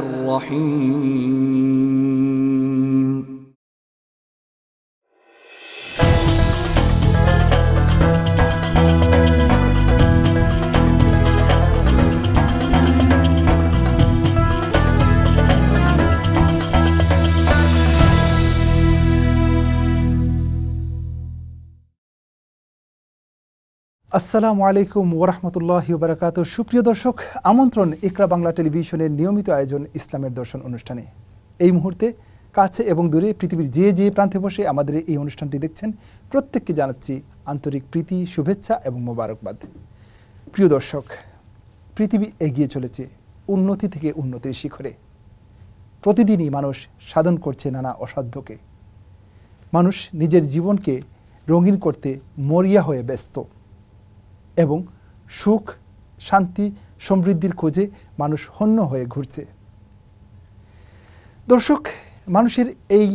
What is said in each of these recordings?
الرحيم আসসালামু আলাইকুম ওরহমতুল্লাহ বারাকাত সুপ্রিয় দর্শক আমন্ত্রণ ইকরা বাংলা টেলিভিশনের নিয়মিত আয়োজন ইসলামের দর্শন অনুষ্ঠানে এই মুহূর্তে কাছে এবং দূরে পৃথিবীর যে যে প্রান্তে বসে আমাদের এই অনুষ্ঠানটি দেখছেন প্রত্যেককে জানাচ্ছি আন্তরিক প্রীতি শুভেচ্ছা এবং মোবারকবাদ প্রিয় দর্শক পৃথিবী এগিয়ে চলেছে উন্নতি থেকে উন্নতির শিখরে প্রতিদিনই মানুষ সাধন করছে নানা অসাধ্যকে মানুষ নিজের জীবনকে রঙিন করতে মরিয়া হয়ে ব্যস্ত এবং সুখ শান্তি সমৃদ্ধির খোঁজে মানুষ হন্য হয়ে ঘুরছে দর্শক মানুষের এই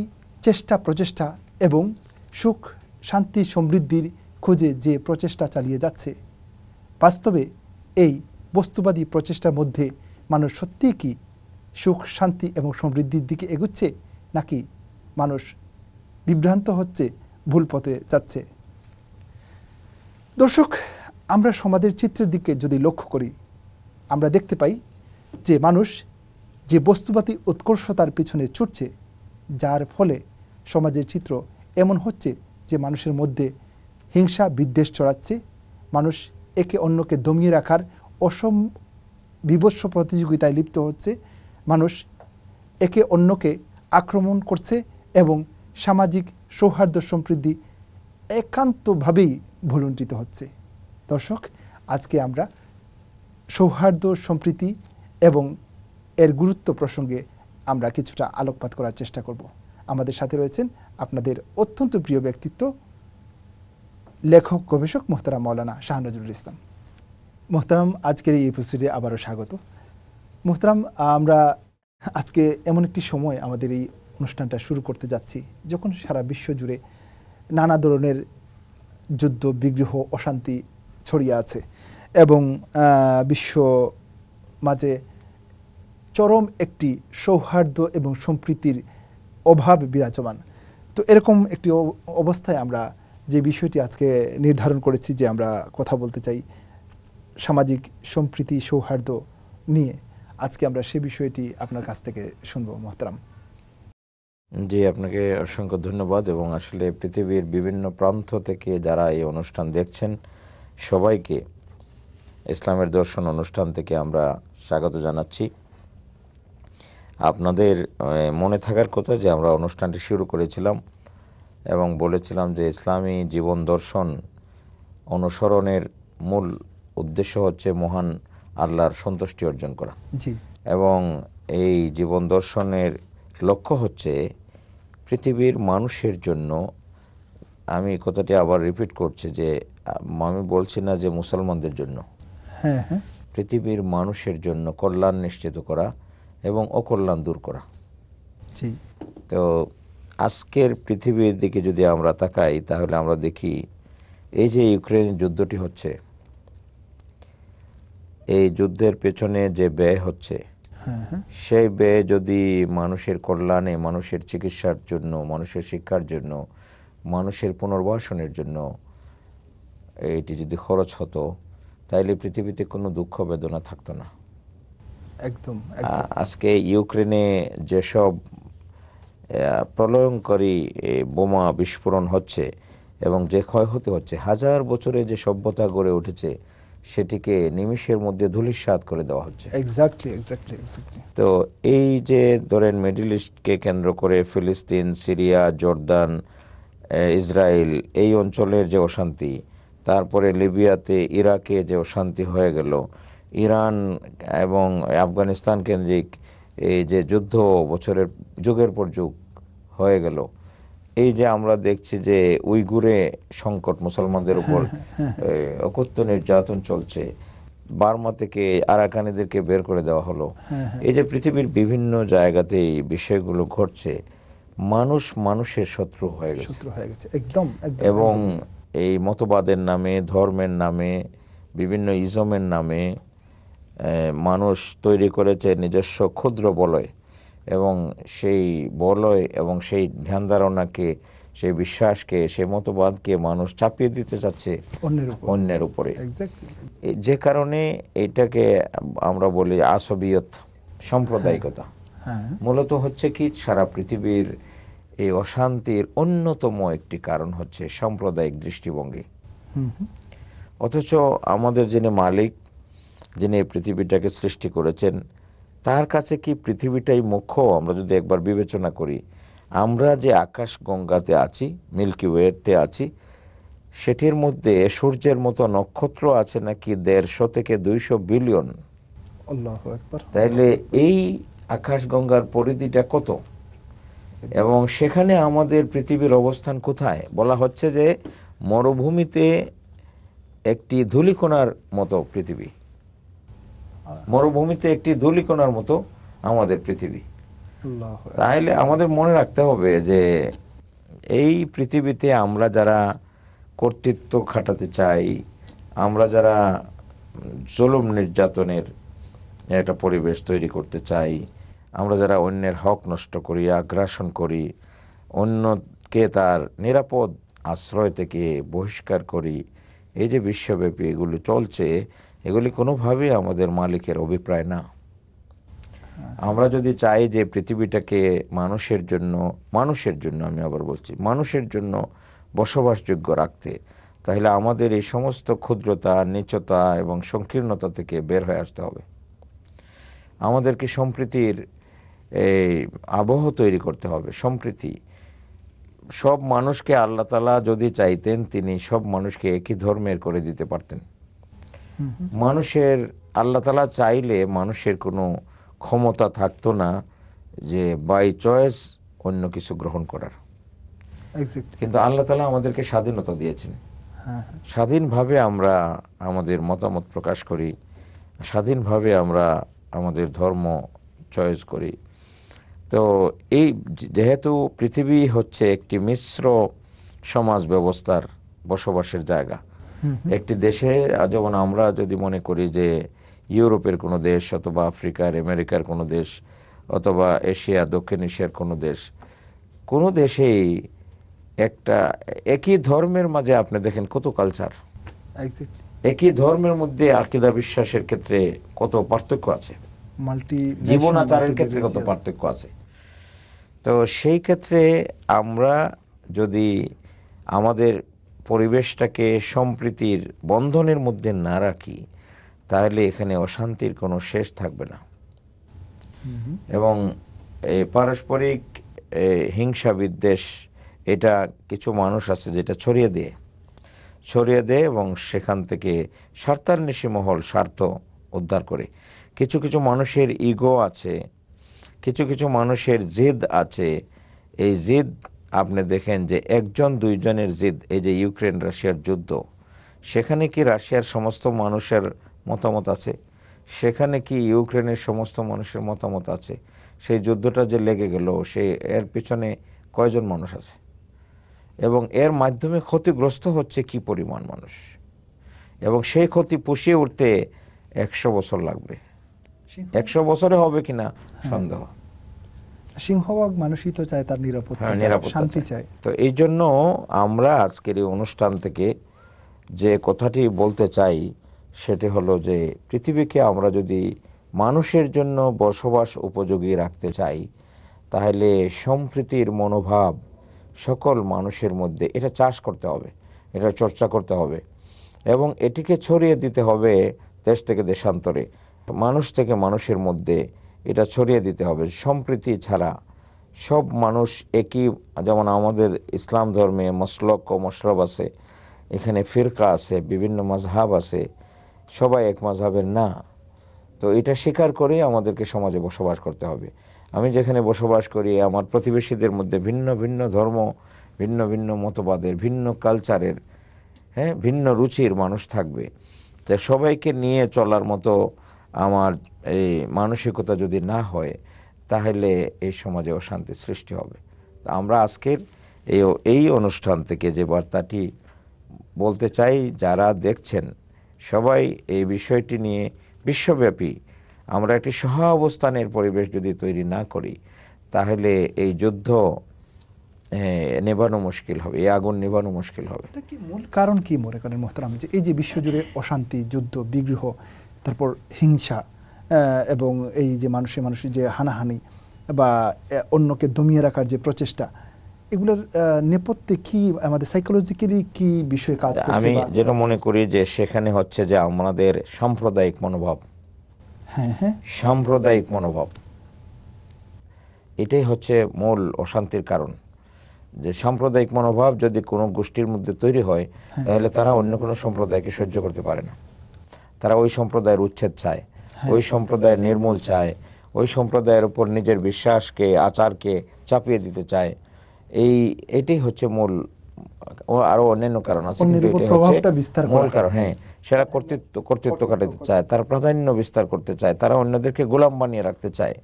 চেষ্টা প্রচেষ্টা এবং সুখ শান্তি সমৃদ্ধির খোঁজে যে প্রচেষ্টা চালিয়ে যাচ্ছে বাস্তবে এই বস্তুবাদী প্রচেষ্টার মধ্যে মানুষ সত্যিই কি সুখ শান্তি এবং সমৃদ্ধির দিকে এগুচ্ছে নাকি মানুষ বিভ্রান্ত হচ্ছে ভুল পথে যাচ্ছে দর্শক আমরা সমাজের চিত্রের দিকে যদি লক্ষ্য করি আমরা দেখতে পাই যে মানুষ যে বস্তুবাদী উৎকর্ষতার পিছনে ছুটছে যার ফলে সমাজের চিত্র এমন হচ্ছে যে মানুষের মধ্যে হিংসা বিদ্বেষ চড়াচ্ছে মানুষ একে অন্যকে দমিয়ে রাখার অসম বিভৎস প্রতিযোগিতায় লিপ্ত হচ্ছে মানুষ একে অন্যকে আক্রমণ করছে এবং সামাজিক সৌহার্দ্য সমৃদ্ধি একান্তভাবেই ভুলুণ্ঠিত হচ্ছে দর্শক আজকে আমরা সৌহার্দ্য সম্প্রীতি এবং এর গুরুত্ব প্রসঙ্গে আমরা কিছুটা আলোকপাত করার চেষ্টা করব আমাদের সাথে রয়েছেন আপনাদের অত্যন্ত প্রিয় ব্যক্তিত্ব লেখক গবেষক মোহতারাম মৌলানা শাহনজরুল ইসলাম মোহতারাম আজকের এই উপস্থিতি আবারও স্বাগত মোহতারাম আমরা আজকে এমন একটি সময় আমাদের এই অনুষ্ঠানটা শুরু করতে যাচ্ছি যখন সারা বিশ্ব জুড়ে নানা ধরনের যুদ্ধ বিগ্রহ অশান্তি ছড়িয়ে আছে এবং বিশ্ব মাঝে চরম একটি সৌহার্দ্য এবং সম্প্রীতির অভাব বিরাজমান তো এরকম একটি অবস্থায় আমরা যে বিষয়টি আজকে নির্ধারণ করেছি যে আমরা কথা বলতে চাই সামাজিক সম্প্রীতি সৌহার্দ্য নিয়ে আজকে আমরা সে বিষয়টি আপনার কাছ থেকে শুনবো মোহতারাম জি আপনাকে অসংখ্য ধন্যবাদ এবং আসলে পৃথিবীর বিভিন্ন প্রান্ত থেকে যারা এই অনুষ্ঠান দেখছেন সবাইকে ইসলামের দর্শন অনুষ্ঠান থেকে আমরা স্বাগত জানাচ্ছি আপনাদের মনে থাকার কথা যে আমরা অনুষ্ঠানটি শুরু করেছিলাম এবং বলেছিলাম যে ইসলামী জীবন দর্শন অনুসরণের মূল উদ্দেশ্য হচ্ছে মহান আল্লাহর সন্তুষ্টি অর্জন করা এবং এই জীবন দর্শনের লক্ষ্য হচ্ছে পৃথিবীর মানুষের জন্য আমি কথাটি আবার রিপিট করছি যে আমি বলছি না যে মুসলমানদের জন্য হ্যাঁ, হ্যাঁ। পৃথিবীর মানুষের জন্য কল্যাণ নিশ্চিত করা এবং অকল্যাণ দূর করা তো আজকের পৃথিবীর দিকে যদি আমরা তাকাই তাহলে আমরা দেখি এই যে ইউক্রেন যুদ্ধটি হচ্ছে এই যুদ্ধের পেছনে যে ব্যয় হচ্ছে হ্যাঁ, সেই ব্যয় যদি মানুষের কল্যাণে মানুষের চিকিৎসার জন্য মানুষের শিক্ষার জন্য মানুষের পুনর্বাসনের জন্য এটি যদি খরচ হতো তাইলে পৃথিবীতে কোনো দুঃখ বেদনা থাকতো না একদম আজকে ইউক্রেনে যেসব প্রলয়ঙ্করী বোমা বিস্ফোরণ হচ্ছে এবং যে ক্ষয়ক্ষতি হচ্ছে হাজার বছরে যে সভ্যতা গড়ে উঠেছে সেটিকে নিমিশের মধ্যে ধুলিস্বাদ করে দেওয়া হচ্ছে তো এই যে ধরেন মিডিল ইস্টকে কেন্দ্র করে ফিলিস্তিন সিরিয়া জর্দান ইসরায়েল এই অঞ্চলের যে অশান্তি তারপরে লিবিয়াতে ইরাকে যে অশান্তি হয়ে গেল ইরান এবং আফগানিস্তান কেন্দ্রিক এই যে যুদ্ধ বছরের যুগের পর যুগ হয়ে গেল এই যে আমরা দেখছি যে উইগুরে সংকট মুসলমানদের উপর অকথ্য নির্যাতন চলছে বার্মা থেকে আরাকানিদেরকে বের করে দেওয়া হলো হ্যাঁ, হ্যাঁ। এই যে পৃথিবীর বিভিন্ন জায়গাতে এই বিষয়গুলো ঘটছে মানুষ মানুষের শত্রু হয়ে গেছে একদম এবং এই মতবাদের নামে ধর্মের নামে বিভিন্ন ইজমের নামে মানুষ তৈরি করেছে নিজস্ব ক্ষুদ্র বলয় এবং সেই বলয় এবং সেই ধ্যান ধারণাকে সেই বিশ্বাসকে সেই মতবাদকে মানুষ চাপিয়ে দিতে চাচ্ছে অন্যের উপরে যে কারণে এটাকে আমরা বলি আসবিয়ত সাম্প্রদায়িকতা হ্যাঁ। মূলত হচ্ছে কি সারা পৃথিবীর এই অশান্তির অন্যতম একটি কারণ হচ্ছে সাম্প্রদায়িক দৃষ্টিভঙ্গি অথচ আমাদের যিনি মালিক যিনি এই পৃথিবীটাকে সৃষ্টি করেছেন তার কাছে কি পৃথিবীটাই মুখ্য আমরা যদি একবার বিবেচনা করি আমরা যে আকাশ গঙ্গাতে আছি মিল্কি ওয়েতে আছি সেটির মধ্যে সূর্যের মতো নক্ষত্র আছে নাকি দেড়শো থেকে দুইশো বিলিয়ন তাইলে এই আকাশগঙ্গার পরিধিটা কত এবং সেখানে আমাদের পৃথিবীর অবস্থান কোথায় বলা হচ্ছে যে মরুভূমিতে একটি ধুলিকোনার মতো পৃথিবী মরুভূমিতে একটি ধুলিকোনার মতো আমাদের পৃথিবী তাহলে আমাদের মনে রাখতে হবে যে এই পৃথিবীতে আমরা যারা কর্তৃত্ব খাটাতে চাই আমরা যারা জলম নির্যাতনের একটা পরিবেশ তৈরি করতে চাই আমরা যারা অন্যের হক নষ্ট করি আগ্রাসন করি অন্যকে তার নিরাপদ আশ্রয় থেকে বহিষ্কার করি এই যে বিশ্বব্যাপী এগুলো চলছে এগুলি কোনোভাবেই আমাদের মালিকের অভিপ্রায় না আমরা যদি চাই যে পৃথিবীটাকে মানুষের জন্য মানুষের জন্য আমি আবার বলছি মানুষের জন্য বসবাসযোগ্য রাখতে তাহলে আমাদের এই সমস্ত ক্ষুদ্রতা নিচতা এবং সংকীর্ণতা থেকে বের হয়ে আসতে হবে আমাদেরকে সম্প্রীতির এই আবহ তৈরি করতে হবে সম্প্রীতি সব মানুষকে আল্লাহ তালা যদি চাইতেন তিনি সব মানুষকে একই ধর্মের করে দিতে পারতেন মানুষের আল্লাহ তালা চাইলে মানুষের কোনো ক্ষমতা থাকতো না যে বাই চয়েস অন্য কিছু গ্রহণ করার কিন্তু আল্লাহ তালা আমাদেরকে স্বাধীনতা দিয়েছেন হ্যাঁ, হ্যাঁ। স্বাধীনভাবে আমরা আমাদের মতামত প্রকাশ করি স্বাধীনভাবে আমরা আমাদের ধর্ম চয়েস করি তো এই যেহেতু পৃথিবী হচ্ছে একটি মিশ্র সমাজ ব্যবস্থার বসবাসের জায়গা একটি দেশে যেমন আমরা যদি মনে করি যে ইউরোপের কোনো দেশ অথবা আফ্রিকার আমেরিকার কোনো দেশ অথবা এশিয়া দক্ষিণ এশিয়ার কোনো দেশ কোনো দেশেই একটা একই ধর্মের মাঝে আপনি দেখেন কত কালচার একই ধর্মের মধ্যে আকিদা বিশ্বাসের ক্ষেত্রে কত পার্থক্য আছে মাল্টি জীবন আচারের কত পার্থক্য আছে তো সেই ক্ষেত্রে আমরা যদি আমাদের পরিবেশটাকে সম্প্রীতির বন্ধনের মধ্যে না রাখি তাহলে এখানে অশান্তির কোনো শেষ থাকবে না এবং পারস্পরিক হিংসা বিদ্বেষ এটা কিছু মানুষ আছে যেটা ছড়িয়ে দিয়ে ছড়িয়ে দেয় এবং সেখান থেকে স্বার্থান্বেষী মহল স্বার্থ উদ্ধার করে কিছু কিছু মানুষের ইগো আছে কিছু কিছু মানুষের জিদ আছে এই জিদ আপনি দেখেন যে একজন দুইজনের জিদ এই যে ইউক্রেন রাশিয়ার যুদ্ধ সেখানে কি রাশিয়ার সমস্ত মানুষের মতামত আছে সেখানে কি ইউক্রেনের সমস্ত মানুষের মতামত আছে সেই যুদ্ধটা যে লেগে গেল সে এর পিছনে কয়জন মানুষ আছে এবং এর মাধ্যমে ক্ষতিগ্রস্ত হচ্ছে কি পরিমাণ মানুষ এবং সেই ক্ষতি পুষিয়ে উঠতে একশো বছর লাগবে একশো বছরে হবে কিনা হ্যাঁ। সন্দেহ সিংহভাগ মানুষই তো চায় তার নিরাপত্তা হ্যাঁ, শান্তি চায় তো এই জন্য আমরা আজকের এই অনুষ্ঠান থেকে যে কথাটি বলতে চাই সেটি হলো যে পৃথিবীকে আমরা যদি মানুষের জন্য বসবাস উপযোগী রাখতে চাই তাহলে সম্প্রীতির মনোভাব সকল মানুষের মধ্যে এটা চাষ করতে হবে এটা চর্চা করতে হবে এবং এটিকে ছড়িয়ে দিতে হবে দেশ থেকে দেশান্তরে মানুষ থেকে মানুষের মধ্যে এটা ছড়িয়ে দিতে হবে সম্প্রীতি ছাড়া সব মানুষ একই যেমন আমাদের ইসলাম ধর্মে মসলক ও মশরব আছে এখানে ফিরকা আছে বিভিন্ন মজহাব আছে সবাই এক মজহাবের না তো এটা স্বীকার করে আমাদেরকে সমাজে বসবাস করতে হবে আমি যেখানে বসবাস করি আমার প্রতিবেশীদের মধ্যে ভিন্ন ভিন্ন ধর্ম ভিন্ন ভিন্ন মতবাদের ভিন্ন কালচারের হ্যাঁ ভিন্ন রুচির মানুষ থাকবে তা সবাইকে নিয়ে চলার মতো আমার এই মানসিকতা যদি না হয় তাহলে এই সমাজে অশান্তি সৃষ্টি হবে আমরা আজকের এই এই অনুষ্ঠান থেকে যে বার্তাটি বলতে চাই যারা দেখছেন সবাই এই বিষয়টি নিয়ে বিশ্বব্যাপী আমরা একটি সহ অবস্থানের পরিবেশ যদি তৈরি না করি তাহলে এই যুদ্ধ নেভানো মুশকিল হবে এই আগুন নেভানো মুশকিল হবে মূল কারণ কি মনে করেন মোহতারাম যে এই যে বিশ্বজুড়ে অশান্তি যুদ্ধ বিগ্রহ তারপর হিংসা এবং এই যে মানুষে মানুষের যে হানাহানি বা অন্যকে দমিয়ে রাখার যে প্রচেষ্টা এগুলোর নেপথ্যে কি আমাদের সাইকোলজিক্যালি কি বিষয়ে কাজ আমি যেটা মনে করি যে সেখানে হচ্ছে যে আমাদের সাম্প্রদায়িক মনোভাব হ্যাঁ হ্যাঁ সাম্প্রদায়িক মনোভাব এটাই হচ্ছে মূল অশান্তির কারণ যে সাম্প্রদায়িক মনোভাব যদি কোনো গোষ্ঠীর মধ্যে তৈরি হয় হ্যাঁ। তাহলে তারা অন্য কোনো সম্প্রদায়কে সহ্য করতে পারে না তারা ওই সম্প্রদায়ের উচ্ছেদ চায় হ্যাঁ। ওই সম্প্রদায়ের নির্মূল চায় ওই সম্প্রদায়ের উপর নিজের বিশ্বাসকে আচারকে চাপিয়ে দিতে চায় এই এটাই হচ্ছে মূল আরো অন্যান্য কারণ আছে মূল কারণ হ্যাঁ সেরা কর্তৃত্ব কর্তৃত্ব কাটাতে চায় তার প্রাধান্য বিস্তার করতে চায় তারা অন্যদেরকে গোলাম বানিয়ে রাখতে চায়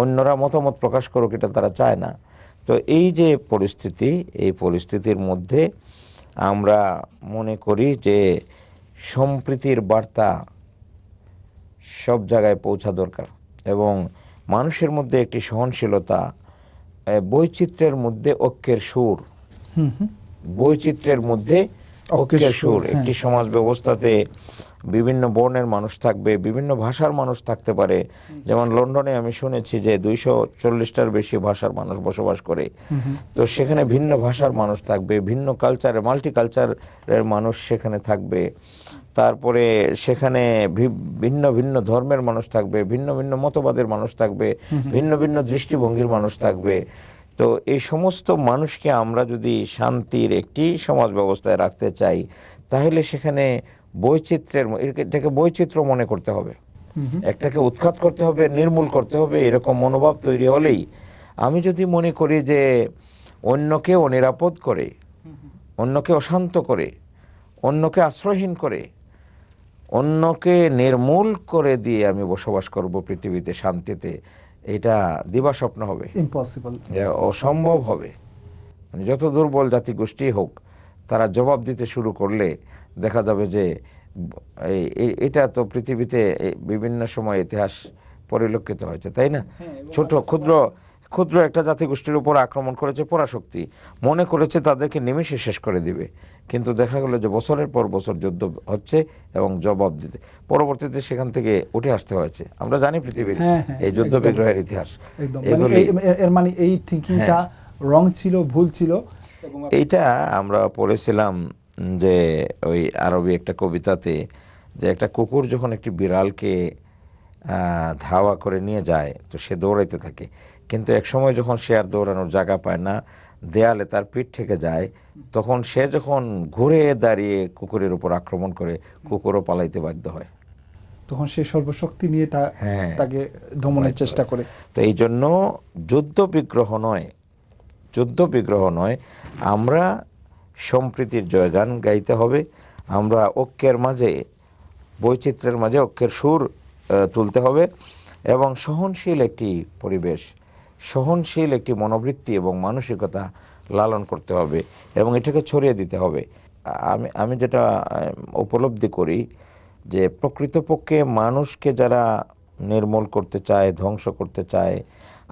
অন্যরা মতামত প্রকাশ করুক এটা তারা চায় না তো এই যে পরিস্থিতি এই পরিস্থিতির মধ্যে আমরা মনে করি যে সম্প্রীতির বার্তা সব জায়গায় পৌঁছা দরকার এবং মানুষের মধ্যে একটি সহনশীলতা বৈচিত্র্যের মধ্যে ঐক্যের সুর বৈচিত্র্যের মধ্যে ঐক্যের সুর হ্যাঁ। একটি সমাজ ব্যবস্থাতে বিভিন্ন বর্ণের মানুষ থাকবে বিভিন্ন ভাষার মানুষ থাকতে পারে যেমন লন্ডনে আমি শুনেছি যে দুইশো চল্লিশটার বেশি ভাষার মানুষ বসবাস করে তো সেখানে ভিন্ন ভাষার মানুষ থাকবে ভিন্ন কালচারের মাল্টি কালচারের মানুষ সেখানে থাকবে তারপরে সেখানে ভিন্ন ভিন্ন ধর্মের মানুষ থাকবে ভিন্ন ভিন্ন মতবাদের মানুষ থাকবে ভিন্ন ভিন্ন দৃষ্টিভঙ্গির মানুষ থাকবে তো এই সমস্ত মানুষকে আমরা যদি শান্তির একটি সমাজ ব্যবস্থায় রাখতে চাই তাহলে সেখানে বৈচিত্র্যের এটাকে বৈচিত্র্য মনে করতে হবে একটাকে উৎখাত করতে হবে নির্মূল করতে হবে এরকম মনোভাব তৈরি হলেই আমি যদি মনে করি যে অন্যকে অনিরাপদ করে অন্যকে অশান্ত করে অন্যকে আশ্রয়হীন করে অন্যকে নির্মূল করে দিয়ে আমি বসবাস করব পৃথিবীতে শান্তিতে এটা দিবাস্বপ্ন হবে ইম্পসিবল অসম্ভব হবে মানে যত দুর্বল জাতি গোষ্ঠী হোক তারা জবাব দিতে শুরু করলে দেখা যাবে যে এটা তো পৃথিবীতে বিভিন্ন সময় ইতিহাস পরিলক্ষিত হয়েছে তাই না হ্যাঁ, ছোট ক্ষুদ্র ক্ষুদ্র একটা জাতিগোষ্ঠীর উপর আক্রমণ করেছে পরাশক্তি মনে করেছে তাদেরকে নিমেষে শেষ করে দিবে কিন্তু দেখা গেল যে বছরের পর বছর যুদ্ধ হচ্ছে এবং জবাব দিতে পরবর্তীতে সেখান থেকে উঠে আসতে হয়েছে আমরা জানি পৃথিবীর হ্যাঁ, হ্যাঁ, এই যুদ্ধ বিগ্রহের ইতিহাস মানে এর মানে এই থিঙ্কিংটা হ্যাঁ। রং ছিল ভুল ছিল এইটা আমরা পড়েছিলাম যে ওই আরবি একটা কবিতাতে যে একটা কুকুর যখন একটি বিড়ালকে ধাওয়া করে নিয়ে যায় তো সে দৌড়াইতে থাকে কিন্তু এক সময় যখন সে আর দৌড়ানোর জায়গা পায় না দেয়ালে তার পিঠ থেকে যায় তখন সে যখন ঘুরে দাঁড়িয়ে কুকুরের উপর আক্রমণ করে কুকুরও পালাইতে বাধ্য হয় তখন সে সর্বশক্তি নিয়ে তা হ্যাঁ তাকে দমনের চেষ্টা করে তো এই জন্য যুদ্ধ বিগ্রহ নয় যুদ্ধ বিগ্রহ নয় আমরা সম্প্রীতির জয়গান গাইতে হবে আমরা ঐক্যের মাঝে বৈচিত্র্যের মাঝে ঐক্যের সুর তুলতে হবে এবং সহনশীল একটি পরিবেশ সহনশীল একটি মনোবৃত্তি এবং মানসিকতা লালন করতে হবে এবং এটাকে ছড়িয়ে দিতে হবে আমি আমি যেটা উপলব্ধি করি যে প্রকৃতপক্ষে মানুষকে যারা নির্মূল করতে চায় ধ্বংস করতে চায়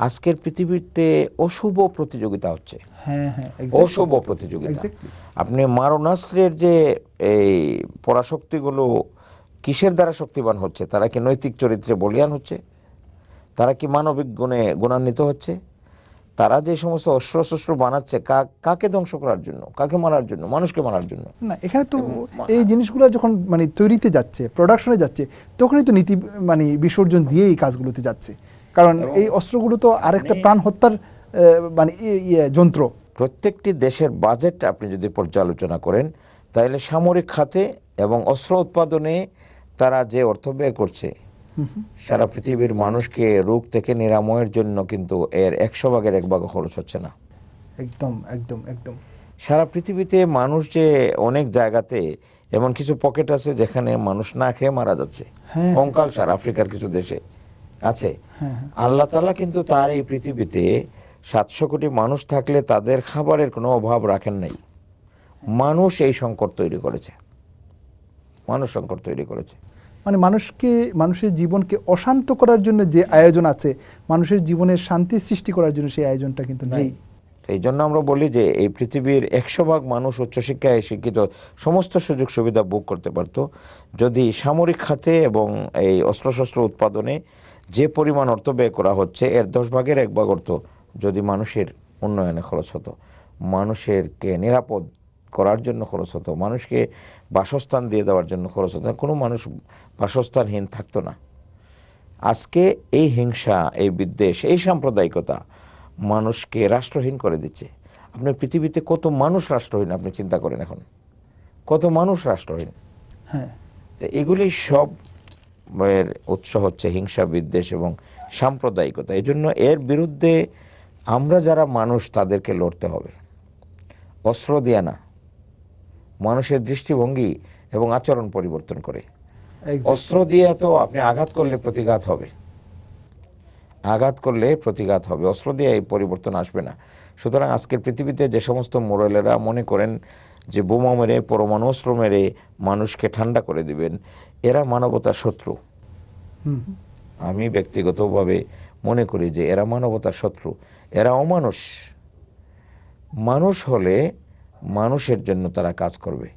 আজকের পৃথিবীতে অশুভ প্রতিযোগিতা হচ্ছে হ্যাঁ, হ্যাঁ, অশুভ প্রতিযোগিতা আপনি মারণাস্ত্রের যে এই পরাশক্তিগুলো কিসের দ্বারা শক্তিবান হচ্ছে তারা কি নৈতিক চরিত্রে বলিয়ান হচ্ছে তারা কি মানবিক গুণে গুণান্বিত হচ্ছে তারা যে সমস্ত অস্ত্র শস্ত্র বানাচ্ছে কাকে ধ্বংস করার জন্য কাকে মারার জন্য মানুষকে মারার জন্য না এখানে তো এই জিনিসগুলো যখন মানে তৈরিতে যাচ্ছে প্রোডাকশনে যাচ্ছে তখনই তো নীতি মানে বিসর্জন দিয়ে এই কাজগুলোতে যাচ্ছে কারণ এই অস্ত্রগুলো তো আরেকটা মানে প্রাণ হত্যার মানে ইয়ে, যন্ত্র প্রত্যেকটি দেশের বাজেট আপনি যদি পর্যালোচনা করেন তাহলে সামরিক খাতে এবং অস্ত্র উৎপাদনে তারা যে অর্থ ব্যয় করছে সারা পৃথিবীর মানুষকে রোগ থেকে নিরাময়ের জন্য কিন্তু এর একশো ভাগের এক ভাগ খরচ হচ্ছে না একদম একদম একদম সারা পৃথিবীতে মানুষ যে অনেক জায়গাতে এমন কিছু পকেট আছে যেখানে মানুষ না খেয়ে মারা যাচ্ছে হ্যাঁ, হ্যাঁ। কঙ্কাল সার আফ্রিকার কিছু দেশে আছে হ্যাঁ, আল্লাহ তালা কিন্তু তার এই পৃথিবীতে সাতশো কোটি মানুষ থাকলে তাদের খাবারের কোনো অভাব রাখেন নাই মানুষ এই সংকট তৈরি করেছে মানুষ সংকট তৈরি করেছে মানে মানুষকে মানুষের জীবনকে অশান্ত করার জন্য যে আয়োজন আছে মানুষের জীবনের শান্তি সৃষ্টি করার জন্য সেই আয়োজনটা কিন্তু নেই এই জন্য আমরা বলি যে এই পৃথিবীর একশো ভাগ মানুষ উচ্চশিক্ষায় শিক্ষিত সমস্ত সুযোগ সুবিধা বুক করতে পারত যদি সামরিক খাতে এবং এই অস্ত্রশস্ত্র উৎপাদনে যে পরিমাণ অর্থ ব্যয় করা হচ্ছে এর দশ ভাগের এক ভাগ অর্থ যদি মানুষের উন্নয়নে খরচ হতো মানুষেরকে নিরাপদ করার জন্য খরচ হতো মানুষকে বাসস্থান দিয়ে দেওয়ার জন্য খরচ হতো কোনো মানুষ বাসস্থানহীন থাকতো না আজকে এই হিংসা এই বিদ্বেষ এই সাম্প্রদায়িকতা মানুষকে রাষ্ট্রহীন করে দিচ্ছে আপনি পৃথিবীতে কত মানুষ রাষ্ট্রহীন আপনি চিন্তা করেন এখন কত মানুষ রাষ্ট্রহীন হ্যাঁ এগুলি সব এর উৎস হচ্ছে হিংসা বিদ্বেষ এবং সাম্প্রদায়িকতা এই জন্য এর বিরুদ্ধে আমরা যারা মানুষ তাদেরকে লড়তে হবে অস্ত্র দিয়ে না মানুষের দৃষ্টিভঙ্গি এবং আচরণ পরিবর্তন করে অস্ত্র দিয়ে তো আপনি আঘাত করলে প্রতিঘাত হবে আঘাত করলে প্রতিঘাত হবে অস্ত্র দিয়ে এই পরিবর্তন আসবে না সুতরাং আজকের পৃথিবীতে যে সমস্ত মোরালেরা মনে করেন যে বোমা মেরে পরমাণু অস্ত্র মেরে মানুষকে ঠান্ডা করে দিবেন এরা মানবতার শত্রু আমি ব্যক্তিগতভাবে মনে করি যে এরা মানবতার শত্রু এরা অমানুষ মানুষ হলে মানুষের জন্য তারা কাজ করবে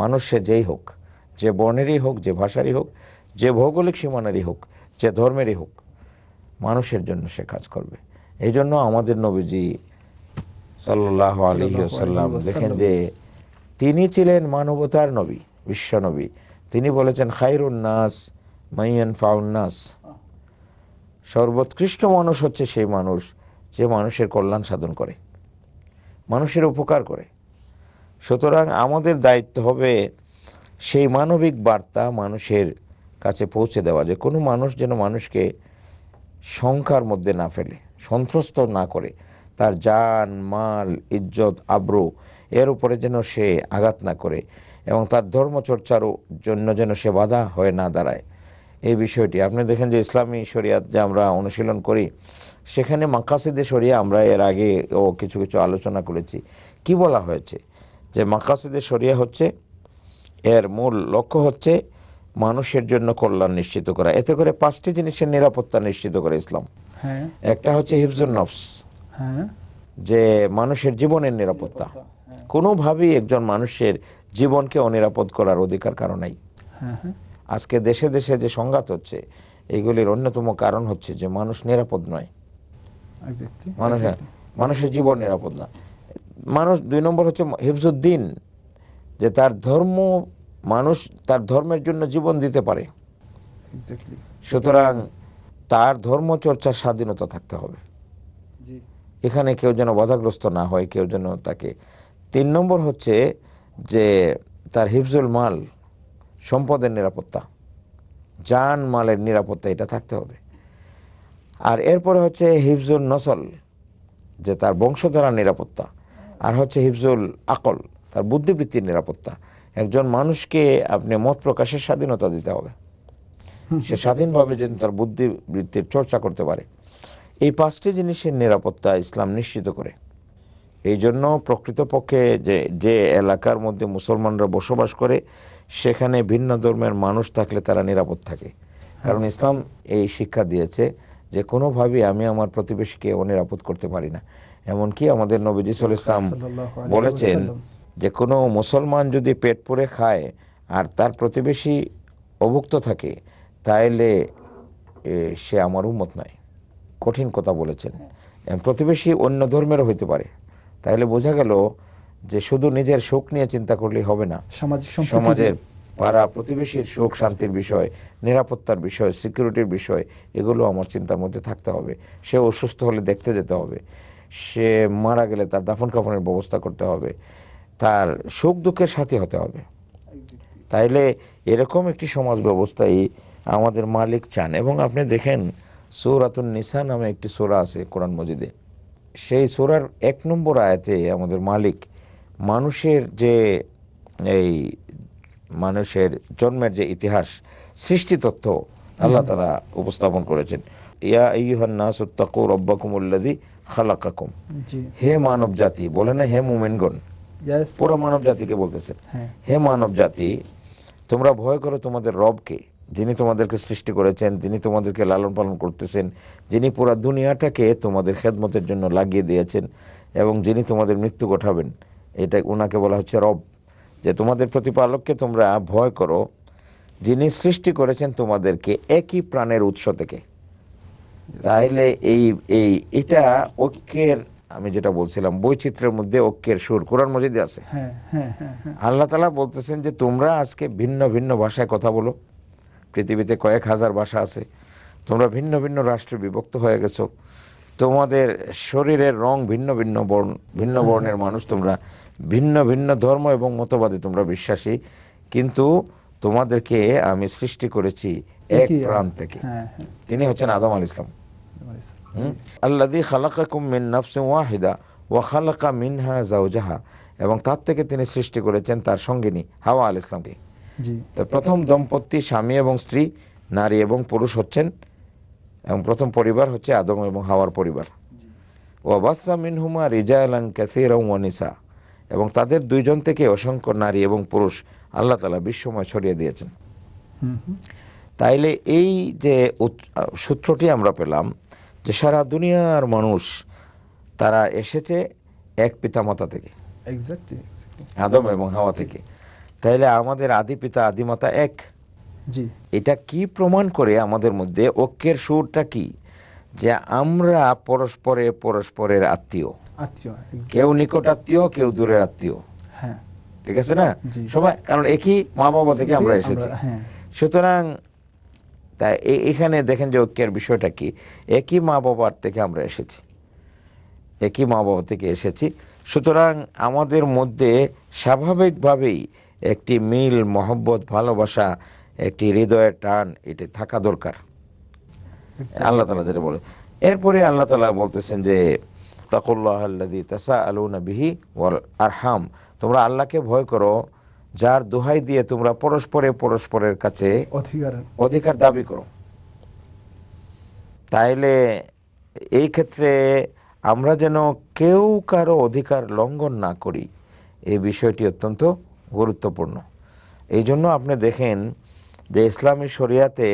মানুষ সে যেই হোক যে বর্ণেরই হোক যে ভাষারই হোক যে ভৌগোলিক সীমানারই হোক যে ধর্মেরই হোক মানুষের জন্য সে কাজ করবে এই জন্য আমাদের নবীজি সাল্লাহ আলহ্লাম দেখেন যে তিনি ছিলেন মানবতার নবী বিশ্বনবী তিনি বলেছেন খাইরুন্নাস মাইয়ান ফাউন্নাস সর্বোৎকৃষ্ট মানুষ হচ্ছে সেই মানুষ যে মানুষের কল্যাণ সাধন করে মানুষের উপকার করে সুতরাং আমাদের দায়িত্ব হবে সেই মানবিক বার্তা মানুষের কাছে পৌঁছে দেওয়া যে কোনো মানুষ যেন মানুষকে সংখ্যার মধ্যে না ফেলে সন্ত্রস্ত না করে তার যান মাল ইজ্জত আব্রু এর উপরে যেন সে আঘাত না করে এবং তার ধর্মচর্চার জন্য যেন সে বাধা হয়ে না দাঁড়ায় এই বিষয়টি আপনি দেখেন যে ইসলামী শরিয়াত যে আমরা অনুশীলন করি সেখানে মাকাসিদে শরিয়া আমরা এর আগে ও কিছু কিছু আলোচনা করেছি কি বলা হয়েছে যে মাকাসিদের শরিয়া হচ্ছে এর মূল লক্ষ্য হচ্ছে মানুষের জন্য কল্যাণ নিশ্চিত করা এতে করে পাঁচটি জিনিসের নিরাপত্তা নিশ্চিত করে ইসলাম হ্যাঁ। একটা হচ্ছে হিফজুল নফস হ্যাঁ। যে মানুষের জীবনের নিরাপত্তা হ্যাঁ। কোনোভাবেই একজন মানুষের জীবনকে অনিরাপদ করার অধিকার কারণ নাই আজকে দেশে দেশে যে সংঘাত হচ্ছে এগুলির অন্যতম কারণ হচ্ছে যে মানুষ নিরাপদ নয় মানুষের জীবন নিরাপদ না মানুষ দুই নম্বর হচ্ছে হিফজুদ্দিন যে তার ধর্ম মানুষ তার ধর্মের জন্য জীবন দিতে পারে সুতরাং তার ধর্ম চর্চার স্বাধীনতা থাকতে হবে এখানে কেউ যেন বাধাগ্রস্ত না হয় কেউ যেন তাকে তিন নম্বর হচ্ছে যে তার হিফজুল মাল সম্পদের নিরাপত্তা যান মালের নিরাপত্তা এটা থাকতে হবে আর এরপরে হচ্ছে হিফজুল নসল যে তার বংশধারা নিরাপত্তা আর হচ্ছে হিফজুল আকল তার বুদ্ধিবৃত্তির নিরাপত্তা একজন মানুষকে আপনি মত প্রকাশের স্বাধীনতা দিতে হবে সে স্বাধীনভাবে যেন তার বুদ্ধিবৃত্তির চর্চা করতে পারে এই পাঁচটি জিনিসের নিরাপত্তা ইসলাম নিশ্চিত করে এই জন্য প্রকৃতপক্ষে যে যে এলাকার মধ্যে মুসলমানরা বসবাস করে সেখানে ভিন্ন ধর্মের মানুষ থাকলে তারা নিরাপদ থাকে কারণ হ্যাঁ। ইসলাম এই শিক্ষা দিয়েছে যে কোনোভাবেই আমি আমার প্রতিবেশীকে অনিরাপদ করতে পারি না এমনকি আমাদের নবীজি সাল ইসলাম বলেছেন যে কোনো মুসলমান যদি পেট পরে খায় আর তার প্রতিবেশী অভুক্ত থাকে তাইলে সে আমার উম্মত নয় কঠিন কথা বলেছেন প্রতিবেশী অন্য ধর্মেরও হইতে পারে তাইলে বোঝা গেল যে শুধু নিজের শোক নিয়ে চিন্তা করলে হবে না সামাজিক সমাজের পাড়া প্রতিবেশীর সুখ শান্তির বিষয় নিরাপত্তার বিষয় সিকিউরিটির বিষয় এগুলো আমার চিন্তার মধ্যে থাকতে হবে সে অসুস্থ হলে দেখতে যেতে হবে সে মারা গেলে তার দাফন কাফনের ব্যবস্থা করতে হবে তার সুখ দুঃখের সাথে হতে হবে তাইলে এরকম একটি সমাজ ব্যবস্থাই আমাদের মালিক চান এবং আপনি দেখেন সৌরাতুন নিসা নামে একটি সোরা আছে কোরআন মজিদে সেই সোরার এক নম্বর আয়াতে আমাদের মালিক মানুষের যে এই মানুষের জন্মের যে ইতিহাস সৃষ্টি তথ্য আল্লাহ তারা উপস্থাপন করেছেন ইয়া ইহান্নাস তাকু অব্বাকুমুল্লাদি খালাকাকুম হে মানব জাতি বলে না হে মোমেনগণ পুরো মানব জাতিকে বলতেছে হ্যাঁ। হে মানব জাতি তোমরা ভয় করো তোমাদের রবকে যিনি তোমাদেরকে সৃষ্টি করেছেন তোমাদেরকে লালন পালন করতেছেন যিনি পুরো দুনিয়াটাকে তোমাদের খেদমতের জন্য লাগিয়ে দিয়েছেন এবং যিনি তোমাদের মৃত্যু ঘটাবেন এটা ওনাকে বলা হচ্ছে রব যে তোমাদের প্রতিপালককে তোমরা ভয় করো যিনি সৃষ্টি করেছেন তোমাদেরকে একই প্রাণের উৎস থেকে তাহলে এই এই এটা ঐক্যের আমি যেটা বলছিলাম বৈচিত্র্যের মধ্যে ঐক্যের সুর কোরআন মজিদে আছে হ্যাঁ, হ্যাঁ, হ্যাঁ, আল্লাহ তালা বলতেছেন যে তোমরা আজকে ভিন্ন ভিন্ন ভাষায় কথা বলো পৃথিবীতে কয়েক হাজার ভাষা আছে তোমরা ভিন্ন ভিন্ন রাষ্ট্রে বিভক্ত হয়ে গেছো তোমাদের শরীরের রং ভিন্ন ভিন্ন বর্ণ ভিন্ন বর্ণের মানুষ তোমরা ভিন্ন ভিন্ন ধর্ম এবং মতবাদে তোমরা বিশ্বাসী কিন্তু তোমাদেরকে আমি সৃষ্টি করেছি এক প্রাণ থেকে হ্যাঁ, হ্যাঁ। তিনি হচ্ছেন আদম আল ইসলাম আল্লাদি খালাকাকুম মিন ওয়াহিদা ওয়া খালাকা মিনহা জাওজাহা এবং তার থেকে তিনি সৃষ্টি করেছেন তার সঙ্গিনী হাওয়া আল ইসলামকে প্রথম দম্পতি স্বামী এবং স্ত্রী নারী এবং পুরুষ হচ্ছেন এবং প্রথম পরিবার হচ্ছে আদম এবং হাওয়ার পরিবার ওয়াবাসা মিনহুমা রিজা আলান ওয়ানিসা এবং তাদের দুইজন থেকে অসংখ্য নারী এবং পুরুষ আল্লাহ তালা বিশ্বময় ছড়িয়ে দিয়েছেন তাইলে এই যে সূত্রটি আমরা পেলাম যে সারা দুনিয়ার মানুষ তারা এসেছে এক পিতামাতা থেকে আদম এবং হাওয়া থেকে তাইলে আমাদের আদি পিতা আদিমাতা এক এটা কি প্রমাণ করে আমাদের মধ্যে ঐক্যের সুরটা কি যে আমরা পরস্পরে পরস্পরের আত্মীয় কেউ নিকট আত্মীয় কেউ দূরের আত্মীয় হ্যাঁ। ঠিক আছে না সবাই কারণ একই মা বাবা থেকে আমরা এসেছি হ্যাঁ। সুতরাং তা এখানে দেখেন যে ঐক্যের বিষয়টা কি একই মা বাবার থেকে আমরা এসেছি একই মা বাবা থেকে এসেছি সুতরাং আমাদের মধ্যে স্বাভাবিকভাবেই একটি মিল মহব্বত ভালোবাসা একটি হৃদয়ের টান এটি থাকা দরকার আল্লাহ তালা যেটা বলে এরপরে আল্লাহ তালা বলতেছেন যে তাকুল্লাহ আল্লাহ তাসা আলু নবিহি ওয়াল হাম তোমরা আল্লাহকে ভয় করো যার দোহাই দিয়ে তোমরা পরস্পরে পরস্পরের কাছে অধিকার দাবি করো তাইলে এই ক্ষেত্রে আমরা যেন কেউ কারো অধিকার লঙ্ঘন না করি এই বিষয়টি অত্যন্ত গুরুত্বপূর্ণ এই জন্য আপনি দেখেন যে ইসলামী শরিয়াতে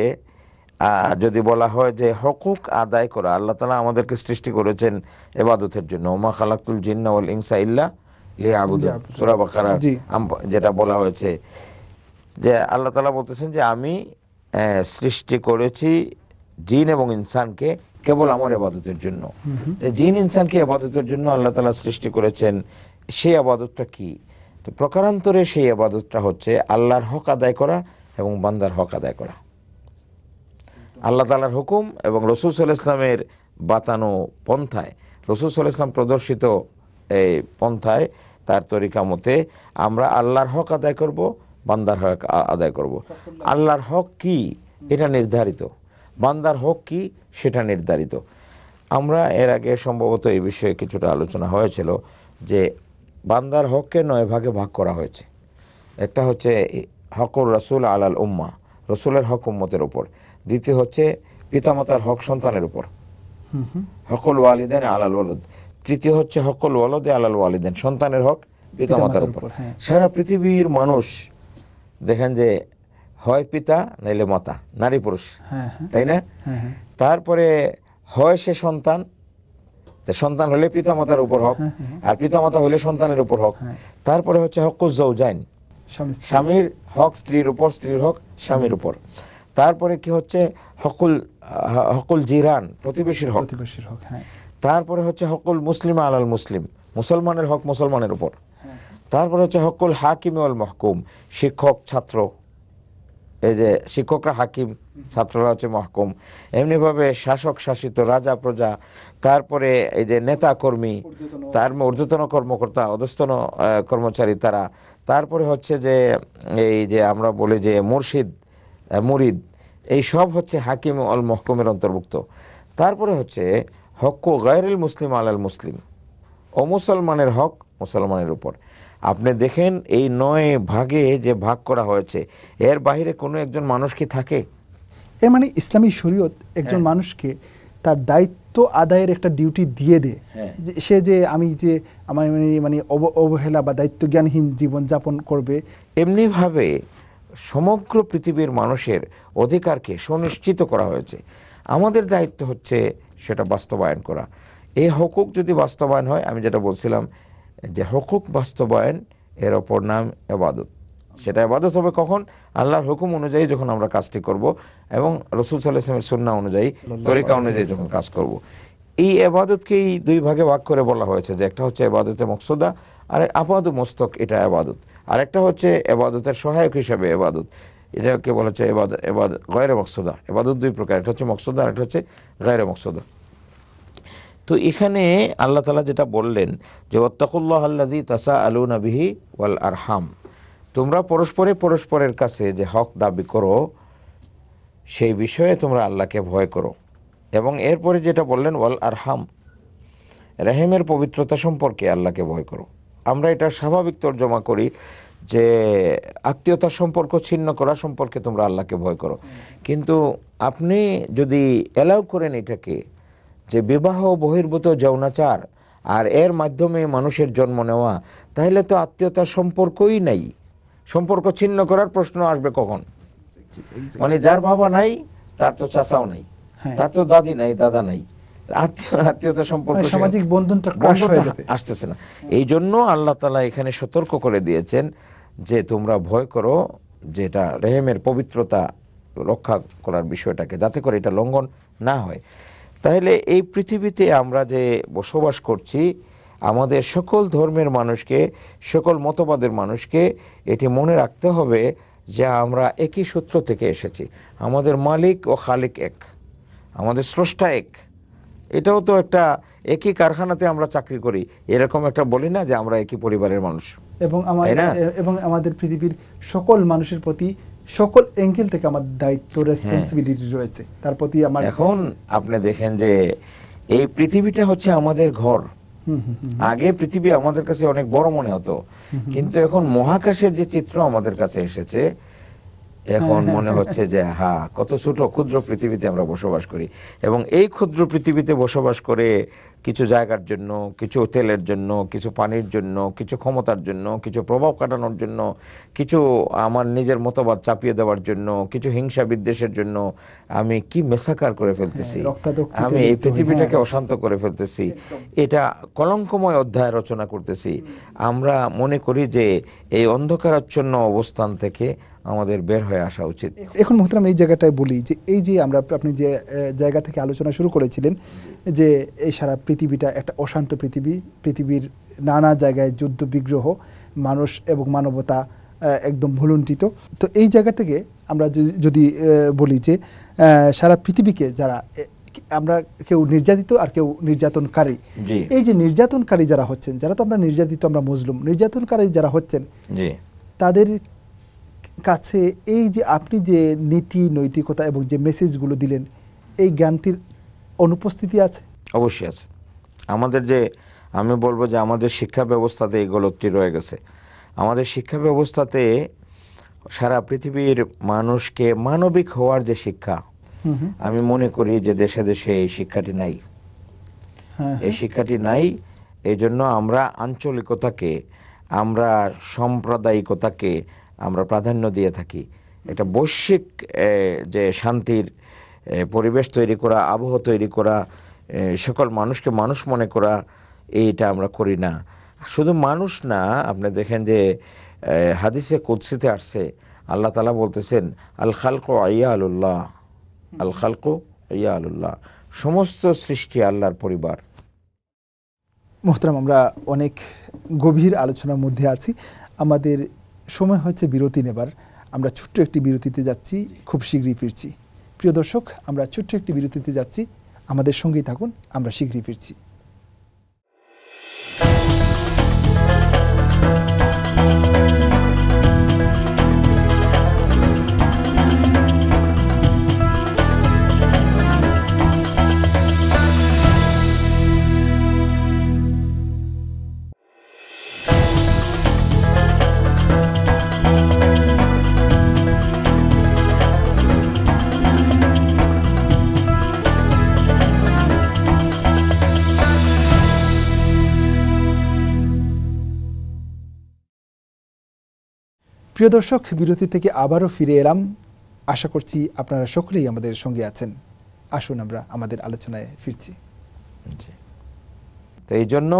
যদি বলা হয় যে হকুক আদায় করা আল্লাহ তালা আমাদেরকে সৃষ্টি করেছেন এবাদতের জন্য ওমা খালাকুল জিন্না ইনসা ইল্লা যেটা বলা হয়েছে যে আল্লাহ তালা বলতেছেন যে আমি সৃষ্টি করেছি জিন এবং ইনসানকে কেবল আমার আবাদতের জন্য জিন ইনসানকে আবাদতের জন্য আল্লাহ তালা সৃষ্টি করেছেন সেই আবাদতটা কি তো প্রকারান্তরে সেই আবাদতটা হচ্ছে আল্লাহর হক আদায় করা এবং বান্দার হক আদায় করা আল্লাহ তালার হুকুম এবং রসুল সাল ইসলামের বাতানো পন্থায় রসুল সাল ইসলাম প্রদর্শিত এই পন্থায় তার তরিকা মতে আমরা আল্লাহর হক আদায় করব বান্দার হক আদায় করব আল্লাহর হক কি এটা নির্ধারিত বান্দার হক কি সেটা নির্ধারিত আমরা এর আগে সম্ভবত এই বিষয়ে কিছুটা আলোচনা হয়েছিল যে বান্দার হককে নয় ভাগে ভাগ করা হয়েছে একটা হচ্ছে হকর রসুল আলাল উম্মা রসুলের হক উম্মতের উপর দ্বিতীয় হচ্ছে পিতামাতার হক সন্তানের উপর হকল ওয়ালিদান আলাল ওয়ালদ তৃতীয় হচ্ছে হকল ওয়ালদে আলাল ওয়ালিদেন সন্তানের হক পিতামাতার উপর হ্যাঁ। সারা পৃথিবীর মানুষ দেখেন যে হয় পিতা নাইলে মাতা নারী পুরুষ হ্যাঁ, হ্যাঁ। তাই না তারপরে হয় সে সন্তান সন্তান হলে পিতা মাতার উপর হক আর পিতা মাতা হলে সন্তানের উপর হক তারপরে হচ্ছে হক জৌজাইন স্বামীর হক স্ত্রীর উপর স্ত্রীর হক স্বামীর উপর তারপরে কি হচ্ছে হকুল হকুল জিরান প্রতিবেশীর হক প্রতিবেশীর হক হ্যাঁ তারপরে হচ্ছে হকুল মুসলিম আলাল মুসলিম মুসলমানের হক মুসলমানের উপর তারপরে হচ্ছে হকুল হাকিম আল মহকুম শিক্ষক ছাত্র এই যে শিক্ষকরা হাকিম ছাত্ররা হচ্ছে মহকুম এমনিভাবে শাসক শাসিত রাজা প্রজা তারপরে এই যে নেতা কর্মী তার ঊর্ধ্বতন কর্মকর্তা অধস্তন কর্মচারী তারা তারপরে হচ্ছে যে এই যে আমরা বলি যে মুর্শিদ মুরিদ এই সব হচ্ছে হাকিম অল মহকুমের অন্তর্ভুক্ত তারপরে হচ্ছে হক গায়রুল মুসলিম আলাল মুসলিম অমুসলমানের হক মুসলমানের উপর আপনি দেখেন এই নয় ভাগে যে ভাগ করা হয়েছে এর বাহিরে কোনো একজন মানুষ কি থাকে এর মানে ইসলামী শরীয়ত একজন হ্যাঁ। মানুষকে তার দায়িত্ব আদায়ের একটা ডিউটি দিয়ে দেয় হ্যাঁ। সে যে আমি যে আমার মানে মানে অবহেলা বা দায়িত্ব জ্ঞানহীন করবে এমনিভাবে সমগ্র পৃথিবীর মানুষের অধিকারকে সুনিশ্চিত করা হয়েছে আমাদের দায়িত্ব হচ্ছে সেটা বাস্তবায়ন করা এই হকুক যদি বাস্তবায়ন হয় আমি যেটা বলছিলাম যে হকুক বাস্তবায়ন এর ওপর নাম এবাদত সেটা এবাদত হবে কখন আল্লাহর হুকুম অনুযায়ী যখন আমরা কাজটি করব এবং রসুল সাল্লাহামের সন্না অনুযায়ী তরিকা অনুযায়ী যখন কাজ করব। এই এবাদতকেই দুই ভাগে ভাগ করে বলা হয়েছে যে একটা হচ্ছে এবাদতে মকসুদা আর আপাদ মস্তক এটা এবাদত আর একটা হচ্ছে এবাদতের সহায়ক হিসাবে এবাদত এটাকে বলা হচ্ছে এবাদ এবাদ গয়রে মকসুদা এবাদত দুই প্রকার একটা হচ্ছে মকসুদা আর একটা হচ্ছে গায়রে মকসুদা তো এখানে আল্লাহ তালা যেটা বললেন যে অত্তাকুল্লাহ আল্লাদি তাসা আলু নাবিহি ওয়াল আর হাম তোমরা পরস্পরে পরস্পরের কাছে যে হক দাবি করো সেই বিষয়ে তোমরা আল্লাহকে ভয় করো এবং এরপরে যেটা বললেন ওয়াল আর হাম রেহেমের পবিত্রতা সম্পর্কে আল্লাহকে ভয় করো আমরা এটা স্বাভাবিক তর্জমা করি যে আত্মীয়তা সম্পর্ক ছিন্ন করা সম্পর্কে তোমরা আল্লাহকে ভয় করো কিন্তু আপনি যদি এলাও করেন এটাকে যে বিবাহ বহির্ভূত যৌনাচার আর এর মাধ্যমে মানুষের জন্ম নেওয়া তাহলে তো আত্মীয়তা সম্পর্কই নাই সম্পর্ক ছিন্ন করার প্রশ্ন আসবে কখন মানে যার বাবা নাই তার তো চাষাও নাই হ্যাঁ। তার তো দাদি নাই দাদা নাই আত্মীয়তা সম্পর্ক মানে সামাজিক বন্ধন আসতেছে না এই জন্য আল্লাহ তালা এখানে সতর্ক করে দিয়েছেন যে তোমরা ভয় করো যেটা রেহেমের পবিত্রতা রক্ষা করার বিষয়টাকে যাতে করে এটা লঙ্ঘন না হয় তাহলে এই পৃথিবীতে আমরা যে বসবাস করছি আমাদের সকল ধর্মের মানুষকে সকল মতবাদের মানুষকে এটি মনে রাখতে হবে যে আমরা একই সূত্র থেকে এসেছি আমাদের মালিক ও খালিক এক আমাদের স্রষ্টা এক এটাও তো একটা একই কারখানাতে আমরা চাকরি করি এরকম একটা বলি না যে আমরা একই পরিবারের মানুষ এবং এবং আমাদের পৃথিবীর সকল মানুষের প্রতি সকল এঙ্গেল থেকে আমার দায়িত্ব রেসপন্সিবিলিটি হ্যাঁ। রয়েছে তার প্রতি আমার এখন আপনি দেখেন যে এই পৃথিবীটা হচ্ছে আমাদের ঘর আগে পৃথিবী আমাদের কাছে অনেক বড় মনে হতো কিন্তু এখন মহাকাশের যে চিত্র আমাদের কাছে এসেছে এখন হ্যাঁ, হ্যাঁ। মনে হচ্ছে যে হ্যাঁ কত ছোট ক্ষুদ্র পৃথিবীতে আমরা বসবাস করি এবং এই ক্ষুদ্র পৃথিবীতে বসবাস করে কিছু জায়গার জন্য কিছু তেলের জন্য কিছু পানির জন্য কিছু ক্ষমতার জন্য কিছু প্রভাব কাটানোর জন্য কিছু আমার নিজের মতবাদ চাপিয়ে দেওয়ার জন্য কিছু হিংসা বিদ্বেষের জন্য আমি কি মেসাকার করে ফেলতেছি হ্যাঁ, আমি এই পৃথিবীটাকে অশান্ত করে ফেলতেছি এটা কলঙ্কময় অধ্যায় রচনা করতেছি আমরা মনে করি যে এই অন্ধকারাচ্ছন্ন অবস্থান থেকে আমাদের বের হয়ে আসা উচিত এখন মোহতারাম এই জায়গাটায় বলি যে এই যে আমরা আপনি যে জায়গা থেকে আলোচনা শুরু করেছিলেন যে এই সারা পৃথিবীটা একটা অশান্ত পৃথিবী পৃথিবীর নানা জায়গায় যুদ্ধ বিগ্রহ মানুষ এবং মানবতা একদম ভুলুণ্ঠিত তো এই জায়গা থেকে আমরা যদি বলি যে সারা পৃথিবীকে যারা আমরা কেউ নির্যাতিত আর কেউ নির্যাতনকারী এই যে নির্যাতনকারী যারা হচ্ছেন যারা তো আমরা নির্যাতিত আমরা মজলুম নির্যাতনকারী যারা হচ্ছেন তাদের কাছে এই যে আপনি যে নীতি নৈতিকতা এবং যে মেসেজগুলো দিলেন এই জ্ঞানটির অনুপস্থিতি আছে অবশ্যই আছে আমাদের যে আমি বলবো যে আমাদের শিক্ষা ব্যবস্থাতে এই গলতটি রয়ে গেছে আমাদের শিক্ষা ব্যবস্থাতে সারা পৃথিবীর মানুষকে মানবিক হওয়ার যে শিক্ষা আমি মনে করি যে দেশে দেশে এই শিক্ষাটি নাই হ্যাঁ, হ্যাঁ। এই শিক্ষাটি নাই এই জন্য আমরা আঞ্চলিকতাকে আমরা সাম্প্রদায়িকতাকে আমরা প্রাধান্য দিয়ে থাকি একটা বৈশ্বিক যে শান্তির পরিবেশ তৈরি করা আবহ তৈরি করা সকল মানুষকে মানুষ মনে করা এইটা আমরা করি না শুধু মানুষ না আপনি দেখেন যে হাদিসে কুদ্সিতে আসছে আল্লাহ তালা বলতেছেন আল খালকো আইয়া আলুল্লাহ আল খালকো ইয়া আলুল্লাহ সমস্ত সৃষ্টি আল্লাহর পরিবার মোহতারাম আমরা অনেক গভীর আলোচনার মধ্যে আছি আমাদের সময় হয়েছে বিরতি নেবার আমরা ছোট্ট একটি বিরতিতে যাচ্ছি খুব শীঘ্রই ফিরছি প্রিয় দর্শক আমরা ছোট্ট একটি বিরতিতে যাচ্ছি আমাদের সঙ্গেই থাকুন আমরা শীঘ্রই ফিরছি প্রিয় দর্শক বিরতি থেকে আবারও ফিরে এলাম আশা করছি আপনারা সকলেই আমাদের সঙ্গে আছেন আসুন আমরা আমাদের আলোচনায় ফিরছি তো এই জন্য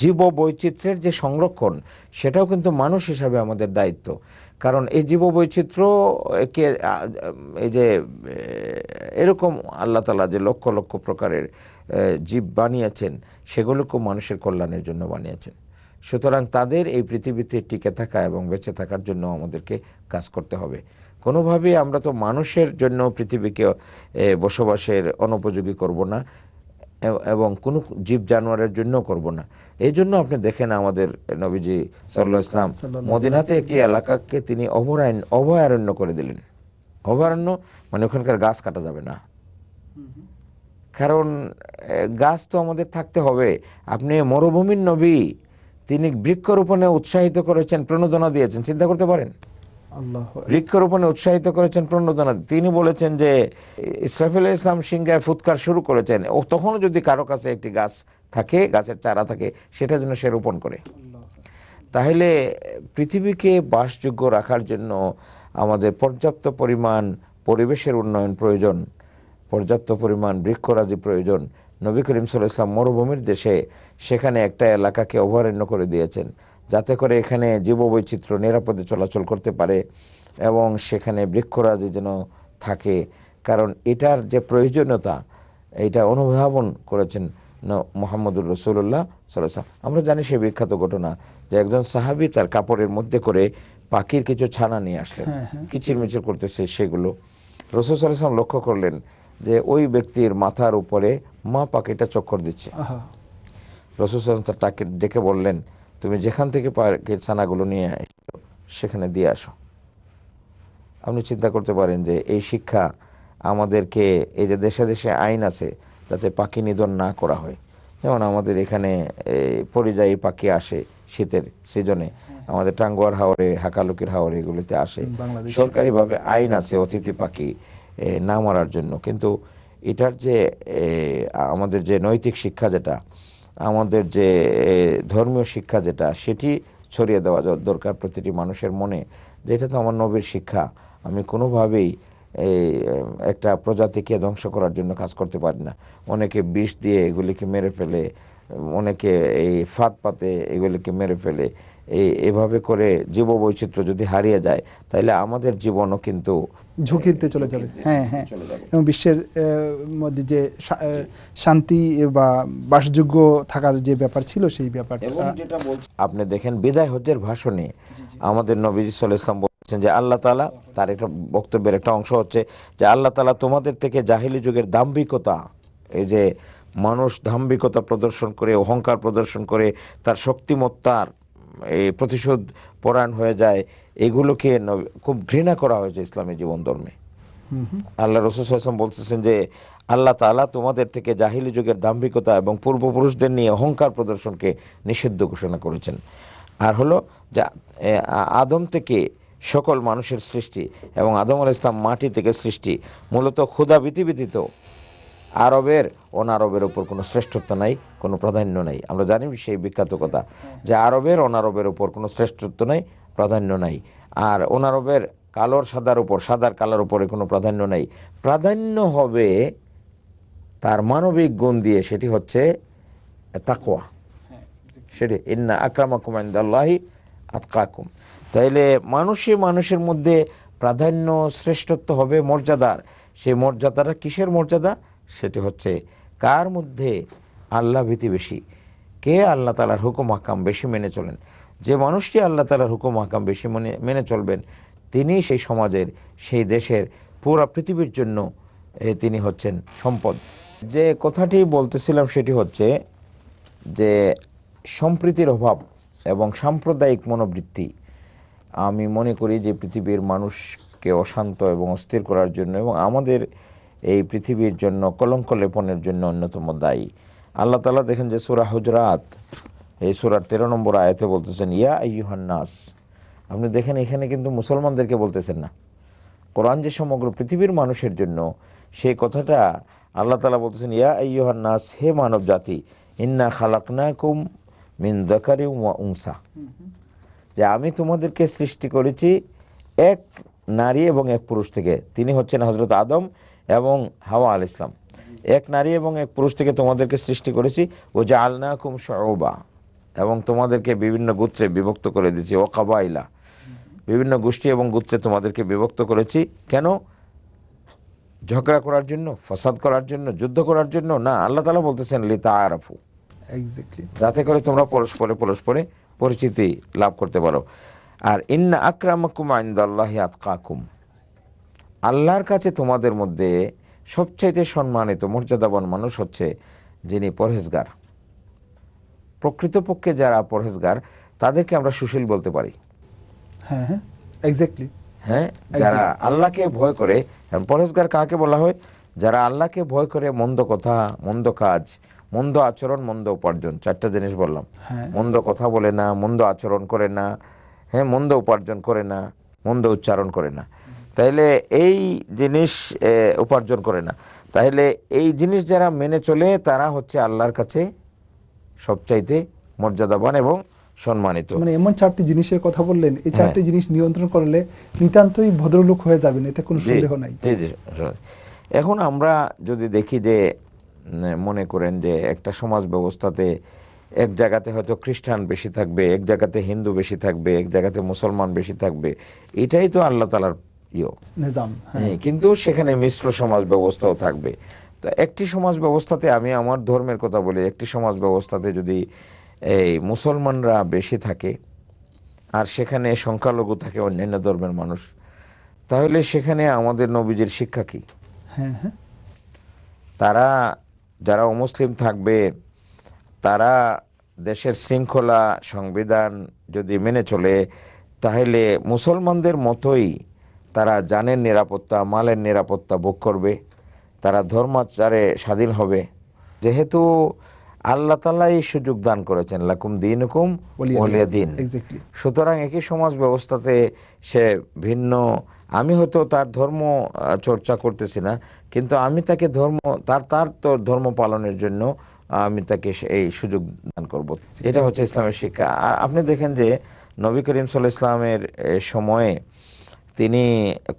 জীব বৈচিত্র্যের যে সংরক্ষণ সেটাও কিন্তু মানুষ হিসাবে আমাদের দায়িত্ব কারণ এই জীব বৈচিত্র্যকে এই যে এরকম আল্লাহ তালা যে লক্ষ লক্ষ প্রকারের জীব বানিয়েছেন সেগুলোকেও মানুষের কল্যাণের জন্য বানিয়েছেন সুতরাং তাদের এই পৃথিবীতে টিকে থাকা এবং বেঁচে থাকার জন্য আমাদেরকে কাজ করতে হবে কোনোভাবে আমরা তো মানুষের জন্য পৃথিবীকে বসবাসের অনুপযোগী করব না এবং কোনো জীব জানোয়ারের জন্য করব না এই জন্য আপনি দেখেন আমাদের নবীজি সাল্লাহ ইসলাম মদিনাতে একটি এলাকাকে তিনি অভয়ারণ্য অভয়ারণ্য করে দিলেন অভয়ারণ্য মানে ওখানকার গাছ কাটা যাবে না কারণ গাছ তো আমাদের থাকতে হবে আপনি মরুভূমির নবী তিনি বৃক্ষরোপণে উৎসাহিত করেছেন প্রণোদনা দিয়েছেন চিন্তা করতে পারেন বৃক্ষরোপণে উৎসাহিত করেছেন প্রণোদনা তিনি বলেছেন যে ইসরাফিল ইসলাম সিংহায় ফুৎকার শুরু করেছেন ও তখনও যদি কারো কাছে একটি গাছ থাকে গাছের চারা থাকে সেটা যেন সে রোপণ করে তাহলে পৃথিবীকে বাসযোগ্য রাখার জন্য আমাদের পর্যাপ্ত পরিমাণ পরিবেশের উন্নয়ন প্রয়োজন পর্যাপ্ত পরিমাণ বৃক্ষরাজি প্রয়োজন নবী করিম সাল্লাহ ইসলাম মরুভূমির দেশে সেখানে একটা এলাকাকে অভয়ারণ্য করে দিয়েছেন যাতে করে এখানে জীব বৈচিত্র্য নিরাপদে চলাচল করতে পারে এবং সেখানে বৃক্ষরাজি যেন থাকে কারণ এটার যে প্রয়োজনীয়তা এটা অনুধাবন করেছেন মোহাম্মদুর রসুল্লাহ সাল্লাম আমরা জানি সে বিখ্যাত ঘটনা যে একজন সাহাবি তার কাপড়ের মধ্যে করে পাখির কিছু ছানা নিয়ে আসলেন হ্যাঁ, হ্যাঁ। কিচির মিচির করতেছে সেগুলো রসুল সাল্লাম লক্ষ্য করলেন যে ওই ব্যক্তির মাথার উপরে মা পাখিটা চক্কর দিচ্ছে তাকে ডেকে বললেন তুমি যেখান থেকে ছানাগুলো নিয়ে এসো সেখানে দিয়ে আসো আপনি চিন্তা করতে পারেন যে এই শিক্ষা আমাদেরকে এই যে দেশে দেশে আইন আছে যাতে পাখি নিধন না করা হয় যেমন আমাদের এখানে পরিযায়ী পাখি আসে শীতের সিজনে হ্যাঁ। আমাদের টাঙ্গুয়ার হাওড়ে হাকালুকির হাওড়ে এগুলিতে আসে সরকারিভাবে আইন আছে অতিথি পাখি না মারার জন্য কিন্তু এটার যে আমাদের যে নৈতিক শিক্ষা যেটা আমাদের যে ধর্মীয় শিক্ষা যেটা সেটি ছড়িয়ে দেওয়া দরকার প্রতিটি মানুষের মনে যেটা তো আমার নবীর শিক্ষা আমি কোনোভাবেই এই একটা প্রজাতিকে ধ্বংস করার জন্য কাজ করতে পারি না অনেকে বিষ দিয়ে এগুলিকে মেরে ফেলে অনেকে এই ফাঁদ পাতে এগুলিকে মেরে ফেলে এই এভাবে করে জীব বৈচিত্র্য যদি হারিয়ে যায় তাহলে আমাদের জীবনও কিন্তু ঝুঁকিতে চলে যাবে হ্যাঁ হ্যাঁ এবং বিশ্বের মধ্যে যে শান্তি বা বাসযোগ্য থাকার যে ব্যাপার ছিল সেই ব্যাপারটা আপনি দেখেন বিদায় হজ্জের ভাষণে আমাদের নবীজ ইসলাম বলছেন যে আল্লাহ তালা তার একটা বক্তব্যের একটা অংশ হচ্ছে যে আল্লাহ তালা তোমাদের থেকে জাহিলি যুগের দাম্ভিকতা এই যে মানুষ দাম্ভিকতা প্রদর্শন করে অহংকার প্রদর্শন করে তার শক্তিমত্তার এই প্রতিশোধ পরায়ণ হয়ে যায় এগুলোকে খুব ঘৃণা করা হয়েছে ইসলামী জীবন ধর্মে আল্লাহ রসুলাম বলতেছেন যে আল্লাহ তালা তোমাদের থেকে জাহিলি যুগের দাম্ভিকতা এবং পূর্বপুরুষদের নিয়ে অহংকার প্রদর্শনকে নিষিদ্ধ ঘোষণা করেছেন আর হলো যে আদম থেকে সকল মানুষের সৃষ্টি এবং আদম আল ইসলাম মাটি থেকে সৃষ্টি মূলত ক্ষুদা ব্যতীত আরবের অনারবের ওপর কোনো শ্রেষ্ঠত্ব নাই কোনো প্রাধান্য নাই আমরা জানি সেই বিখ্যাত কথা যে আরবের অনারবের ওপর কোনো শ্রেষ্ঠত্ব নাই প্রাধান্য নাই আর ওনারবের কালোর সাদার উপর সাদার কালার উপরে কোনো প্রাধান্য নাই প্রাধান্য হবে তার মানবিক গুণ দিয়ে সেটি হচ্ছে তাকোয়া সেটি ইন্না আক্রামাকুম আন্দাল্লাহি আতকাকুম তাইলে মানুষে মানুষের মধ্যে প্রাধান্য শ্রেষ্ঠত্ব হবে মর্যাদার সেই মর্যাদাটা কিসের মর্যাদা সেটি হচ্ছে কার মধ্যে আল্লাহ ভীতি বেশি কে আল্লাহ তালার হুকুম হাকাম বেশি মেনে চলেন যে মানুষটি আল্লাহ তালার হুকুম আকাম বেশি মনে মেনে চলবেন তিনি সেই সমাজের সেই দেশের পুরা পৃথিবীর জন্য তিনি হচ্ছেন সম্পদ যে কথাটি বলতেছিলাম সেটি হচ্ছে যে সম্প্রীতির অভাব এবং সাম্প্রদায়িক মনোবৃত্তি আমি মনে করি যে পৃথিবীর মানুষকে অশান্ত এবং অস্থির করার জন্য এবং আমাদের এই পৃথিবীর জন্য কলঙ্ক লেপনের জন্য অন্যতম দায়ী আল্লাহ তালা দেখেন যে সুরা হুজরাত এই সুরার তেরো নম্বর আয়াতে বলতেছেন ইয়া আইহান্নাস আপনি দেখেন এখানে কিন্তু মুসলমানদেরকে বলতেছেন না কোরআন যে সমগ্র পৃথিবীর মানুষের জন্য সেই কথাটা আল্লাহ তালা বলতেছেন ইয়া আইহান্নাস হে মানব জাতি ইন্না খালাকনাকুম মিন দকারি উংসা যে আমি তোমাদেরকে সৃষ্টি করেছি এক নারী এবং এক পুরুষ থেকে তিনি হচ্ছেন হজরত আদম এবং হাওয়া আল ইসলাম এক নারী এবং এক পুরুষ থেকে তোমাদেরকে সৃষ্টি করেছি ও জালনা কুম শোবা এবং তোমাদেরকে বিভিন্ন গোত্রে বিভক্ত করে দিয়েছি ও কাবাইলা বিভিন্ন গোষ্ঠী এবং গোত্রে তোমাদেরকে বিভক্ত করেছি কেন ঝগড়া করার জন্য ফসাদ করার জন্য যুদ্ধ করার জন্য না আল্লাহ তালা বলতেছেন লিতা আরাফু যাতে করে তোমরা পরস্পরে পরস্পরে পরিচিতি লাভ করতে পারো আর ইন্না আকরামাকুম আইন্দাল্লাহি আতকাকুম আল্লাহর কাছে তোমাদের মধ্যে সবচাইতে সম্মানিত মর্যাদাবান মানুষ হচ্ছে যিনি পরহেজগার প্রকৃতপক্ষে যারা পরহেজগার তাদেরকে আমরা সুশীল বলতে পারি হ্যাঁ হ্যাঁ, হ্যাঁ যারা আল্লাহকে ভয় করে পরহেজগার কাকে বলা হয় যারা আল্লাহকে ভয় করে মন্দ কথা মন্দ কাজ মন্দ আচরণ মন্দ উপার্জন চারটা জিনিস বললাম হ্যাঁ। মন্দ কথা বলে না মন্দ আচরণ করে না হ্যাঁ মন্দ উপার্জন করে না মন্দ উচ্চারণ করে না তাইলে এই জিনিস উপার্জন করে না তাহলে এই জিনিস যারা মেনে চলে তারা হচ্ছে আল্লাহর কাছে সবচাইতে মর্যাদাবান এবং সম্মানিত মানে এমন চারটি জিনিসের কথা বললেন এই হ্যাঁ। চারটি জিনিস নিয়ন্ত্রণ করলে নিতান্তই ভদ্রলোক হয়ে যাবেন এতে কোনো সন্দেহ নাই এখন আমরা যদি দেখি যে মনে করেন যে একটা সমাজ ব্যবস্থাতে এক জায়গাতে হয়তো খ্রিস্টান বেশি থাকবে এক জায়গাতে হিন্দু বেশি থাকবে এক জায়গাতে মুসলমান বেশি থাকবে এটাই তো আল্লাহ তালার ইয়ে হ্যাঁ। হ্যাঁ, কিন্তু সেখানে মিশ্র সমাজ ব্যবস্থাও থাকবে তা একটি সমাজ ব্যবস্থাতে আমি আমার ধর্মের কথা বলি একটি সমাজ ব্যবস্থাতে যদি এই মুসলমানরা বেশি থাকে আর সেখানে সংখ্যালঘু থাকে অন্যান্য ধর্মের মানুষ তাহলে সেখানে আমাদের নবীজির শিক্ষা কি হ্যাঁ, হ্যাঁ। তারা যারা অমুসলিম থাকবে তারা দেশের শৃঙ্খলা সংবিধান যদি মেনে চলে তাহলে মুসলমানদের মতোই তারা জানের নিরাপত্তা মালের নিরাপত্তা ভোগ করবে তারা ধর্মাচারে স্বাধীন হবে যেহেতু আল্লাহ তালাই সুযোগ দান করেছেন লাকুম দিন হুকুম দিন সুতরাং একই সমাজ ব্যবস্থাতে সে ভিন্ন আমি হয়তো তার ধর্ম চর্চা করতেছি না কিন্তু আমি তাকে ধর্ম তার তার তো ধর্ম পালনের জন্য আমি তাকে এই সুযোগ দান করব এটা হচ্ছে ইসলামের শিক্ষা আপনি দেখেন যে নবী করিম সাল ইসলামের সময়ে তিনি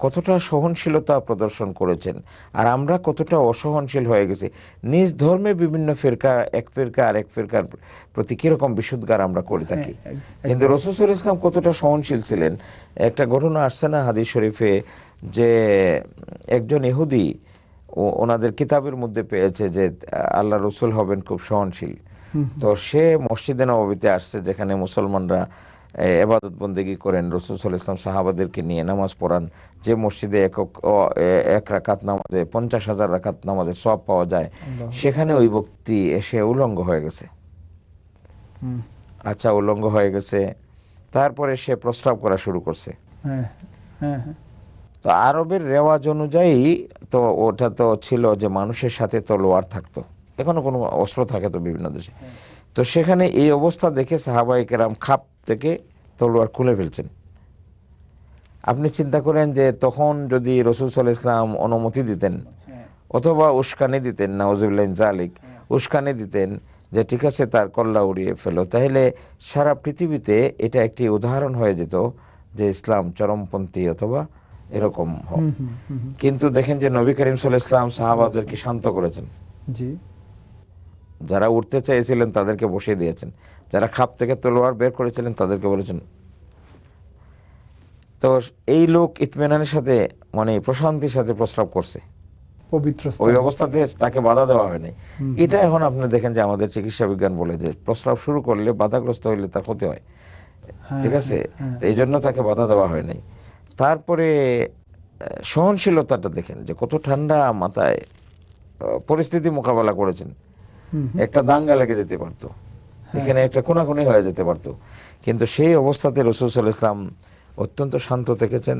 কতটা সহনশীলতা প্রদর্শন করেছেন আর আমরা কতটা অসহনশীল হয়ে গেছি নিজ ধর্মে বিভিন্ন ফিরকা এক ফিরকা আর এক ফিরকার প্রতি কিরকম বিশুদ্ধার আমরা করে হ্যাঁ, থাকি কিন্তু রসসুল ইসলাম কতটা সহনশীল ছিলেন একটা ঘটনা আসছে না হাদিস শরীফে যে একজন ইহুদি ওনাদের কিতাবের মধ্যে পেয়েছে যে আল্লাহ রসুল হবেন খুব সহনশীল তো সে মসজিদে নবীতে আসছে যেখানে মুসলমানরা এবাদত বন্দেগি করেন রসুল সাল ইসলাম সাহাবাদেরকে নিয়ে নামাজ পড়ান যে মসজিদে একক এক রাখাত নামাজে পঞ্চাশ হাজার রাখাত নামাজের সব পাওয়া যায় সেখানে ওই ব্যক্তি এসে উলঙ্গ হয়ে গেছে আচ্ছা উলঙ্গ হয়ে গেছে তারপরে সে প্রস্তাব করা শুরু করছে হ্যাঁ, হ্যাঁ, হ্যাঁ। তো আরবের রেওয়াজ অনুযায়ী তো ওটা তো ছিল যে মানুষের সাথে তলোয়ার থাকতো এখনো কোনো অস্ত্র থাকে তো বিভিন্ন দেশে তো সেখানে এই অবস্থা দেখে সাহাবাহিকেরাম খাপ থেকে তলোয়ার খুলে ফেলছেন আপনি চিন্তা করেন যে তখন যদি রসুল সাল ইসলাম অনুমতি দিতেন হ্যাঁ। অথবা উস্কানি দিতেন না ওজিবুল্লাহ জালিক হ্যাঁ। উস্কানি দিতেন যে ঠিক আছে তার কল্লা উড়িয়ে ফেলো তাহলে সারা পৃথিবীতে এটা একটি উদাহরণ হয়ে যেত যে ইসলাম চরমপন্থী অথবা এরকম কিন্তু দেখেন যে নবী করিম সাল ইসলাম সাহাবাদেরকে শান্ত করেছেন যারা উঠতে চাইছিলেন তাদেরকে বসে দিয়েছেন যারা খাপ থেকে তলোয়ার বের করেছিলেন তাদেরকে বলেছেন তো এই লোক ইতমেনানের সাথে মানে প্রশান্তির সাথে প্রস্রাব করছে পবিত্র ওই অবস্থাতে তাকে বাধা দেওয়া হয়নি এটা এখন আপনি দেখেন যে আমাদের চিকিৎসা বিজ্ঞান বলে যে প্রস্রাব শুরু করলে বাধাগ্রস্ত হইলে তার ক্ষতি হয় হ্যাঁ, ঠিক আছে হ্যাঁ, হ্যাঁ। এই জন্য তাকে বাধা দেওয়া হয়নি তারপরে সহনশীলতাটা দেখেন যে কত ঠান্ডা মাথায় পরিস্থিতি মোকাবেলা করেছেন একটা দাঙ্গা লেগে যেতে পারতো হ্যাঁ। এখানে একটা কোনাকুনি হয়ে যেতে পারত কিন্তু সেই অবস্থাতে রসুল ইসলাম অত্যন্ত শান্ত থেকেছেন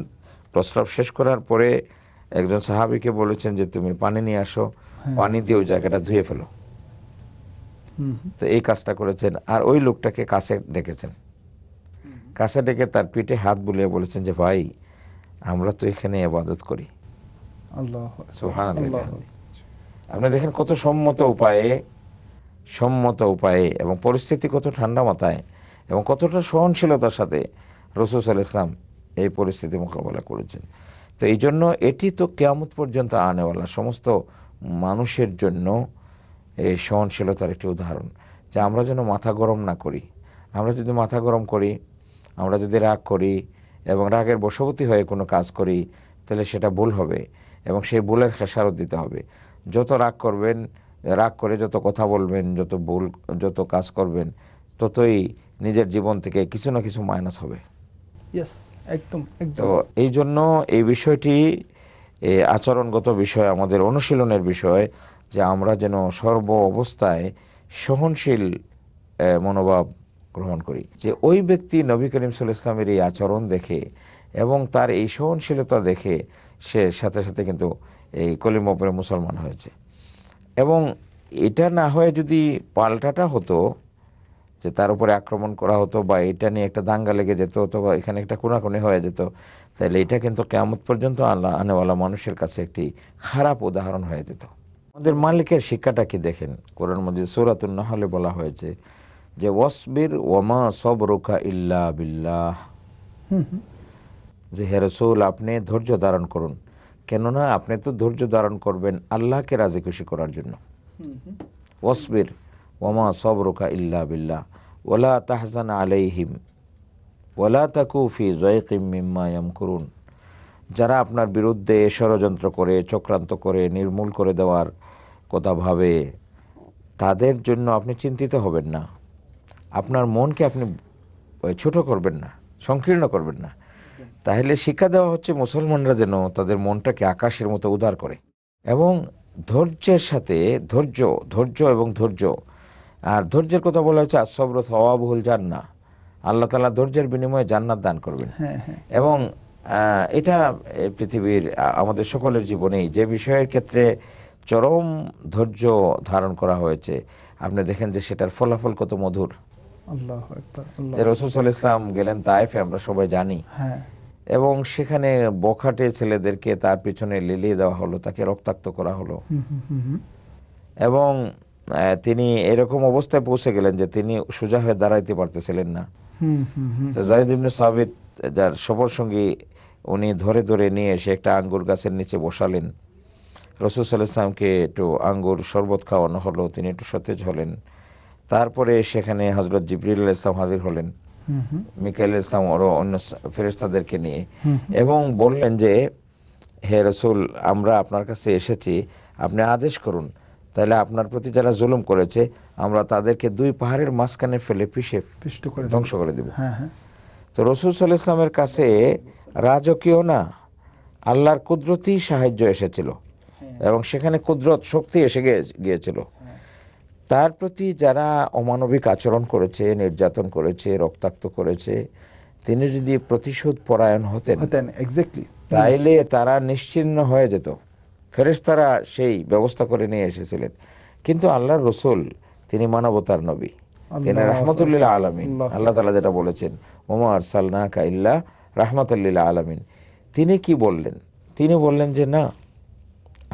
প্রস্রাব শেষ করার পরে একজন সাহাবিকে বলেছেন যে তুমি পানি নিয়ে আসো হ্যাঁ। পানি দিয়ে ওই জায়গাটা ধুয়ে ফেলো তো এই কাজটা করেছেন আর ওই লোকটাকে কাছে ডেকেছেন কাছে ডেকে তার পিঠে হাত বুলিয়ে বলেছেন যে ভাই আমরা তো এখানে আবাদত করি আপনি দেখেন কত সম্মত উপায়ে সম্মত উপায়ে এবং পরিস্থিতি কত ঠান্ডা মাথায় এবং কতটা সহনশীলতার সাথে রসুল ইসলাম এই পরিস্থিতি মোকাবেলা করেছেন তো এই জন্য এটি তো কেয়ামত পর্যন্ত আনেওয়ালা সমস্ত মানুষের জন্য এই সহনশীলতার একটি উদাহরণ যে আমরা যেন মাথা গরম না করি আমরা যদি মাথা গরম করি আমরা যদি রাগ করি এবং রাগের বশবতী হয়ে কোনো কাজ করি তাহলে সেটা ভুল হবে এবং সেই ভুলের খেসারত দিতে হবে যত রাগ করবেন রাগ করে যত কথা বলবেন যত ভুল যত কাজ করবেন ততই নিজের জীবন থেকে কিছু না কিছু মাইনাস হবে একদম তো এই জন্য এই বিষয়টি আচরণগত বিষয় আমাদের অনুশীলনের বিষয় যে আমরা যেন সর্ব অবস্থায় সহনশীল মনোভাব গ্রহণ করি যে ওই ব্যক্তি নবী করিম সুল ইসলামের এই আচরণ দেখে এবং তার এই সহনশীলতা দেখে সে সাথে সাথে কিন্তু এই কলিমপুরে মুসলমান হয়েছে এবং এটা না হয়ে যদি পাল্টাটা হতো যে তার উপরে আক্রমণ করা হতো বা এটা নিয়ে একটা দাঙ্গা লেগে যেত অথবা এখানে একটা কোনাকুনি হয়ে যেত তাহলে এটা কিন্তু কেমত পর্যন্ত আল্লাহ আনেওয়ালা মানুষের কাছে একটি খারাপ উদাহরণ হয়ে যেত আমাদের মালিকের শিক্ষাটা কি দেখেন কোরআন মজিদ সুরাতুল নাহলে বলা হয়েছে যে ওয়াসবির ওয়ামা সব রোখা ইল্লা বিল্লাহ যে হেরসুল আপনি ধৈর্য ধারণ করুন কেননা আপনি তো ধৈর্য ধারণ করবেন আল্লাহকে রাজি খুশি করার জন্য ওসবির ওমা রোকা ইল্লা বিল্লাহ ওলা তাহসান আলাইহিম ওলা তাকুফি ফি জয়কিম মিম্মায়াম করুন যারা আপনার বিরুদ্ধে ষড়যন্ত্র করে চক্রান্ত করে নির্মূল করে দেওয়ার কথা ভাবে তাদের জন্য আপনি চিন্তিত হবেন না আপনার মনকে আপনি ছোট করবেন না সংকীর্ণ করবেন না তাহলে শিক্ষা দেওয়া হচ্ছে মুসলমানরা যেন তাদের মনটাকে আকাশের মতো উদার করে এবং ধৈর্যের সাথে ধৈর্য ধৈর্য এবং ধৈর্য আর ধৈর্যের কথা বলা হয়েছে আসব্র সওয়াবহুল জান্না আল্লাহ তালা ধৈর্যের বিনিময়ে জান্নাত দান করবেন হ্যাঁ, হ্যাঁ। এবং এটা পৃথিবীর আমাদের সকলের জীবনেই যে বিষয়ের ক্ষেত্রে চরম ধৈর্য ধারণ করা হয়েছে আপনি দেখেন যে সেটার ফলাফল কত মধুর রসুল ইসলাম গেলেন তাইফে আমরা সবাই জানি হ্যাঁ। এবং সেখানে বখাটে ছেলেদেরকে তার পিছনে দেওয়া হলো তাকে রক্তাক্ত করা হলো এবং তিনি এরকম অবস্থায় পৌঁছে গেলেন যে তিনি সোজা হয়ে দাঁড়াইতে পারতেছিলেন না জাহিদ ইবনে সাবিত যার সফর সঙ্গী উনি ধরে ধরে নিয়ে এসে একটা আঙ্গুর গাছের নিচে বসালেন রসুল সাল্লাহ ইসলামকে একটু আঙ্গুর শরবত খাওয়ানো হলো তিনি একটু সতেজ হলেন তারপরে সেখানে হজরত জিবরিল ইসলাম হাজির হলেন মিকাইল ইসলাম আরো অন্য ফেরেস্তাদেরকে নিয়ে এবং বললেন যে হে রসুল আমরা আপনার কাছে এসেছি আপনি আদেশ করুন তাহলে আপনার প্রতি যারা জুলুম করেছে আমরা তাদেরকে দুই পাহাড়ের মাঝখানে ফেলে পিষে ধ্বংস করে দেব হ্যাঁ, হ্যাঁ। তো রসুল সাল্লাহ ইসলামের কাছে রাজকীয় না আল্লাহর কুদরতি সাহায্য এসেছিল হ্যাঁ। এবং সেখানে কুদরত শক্তি এসে গিয়েছিল তার প্রতি যারা অমানবিক আচরণ করেছে নির্যাতন করেছে রক্তাক্ত করেছে তিনি যদি প্রতিশোধ পরায়ণ হতেন এক্স্যাক্টলি তাইলে তারা নিশ্চিন্ন হয়ে যেত ফেরেশতারা সেই ব্যবস্থা করে নিয়ে এসেছিলেন কিন্তু আল্লাহর রসুল তিনি মানবতার নবী তিনি রহমতুল্লিল্লা আলমিন আল্লাহ তালা যেটা বলেছেন ওমার সালনা কাইল্লা রহমতুল্লিল্লা আলমিন তিনি কি বললেন তিনি বললেন যে না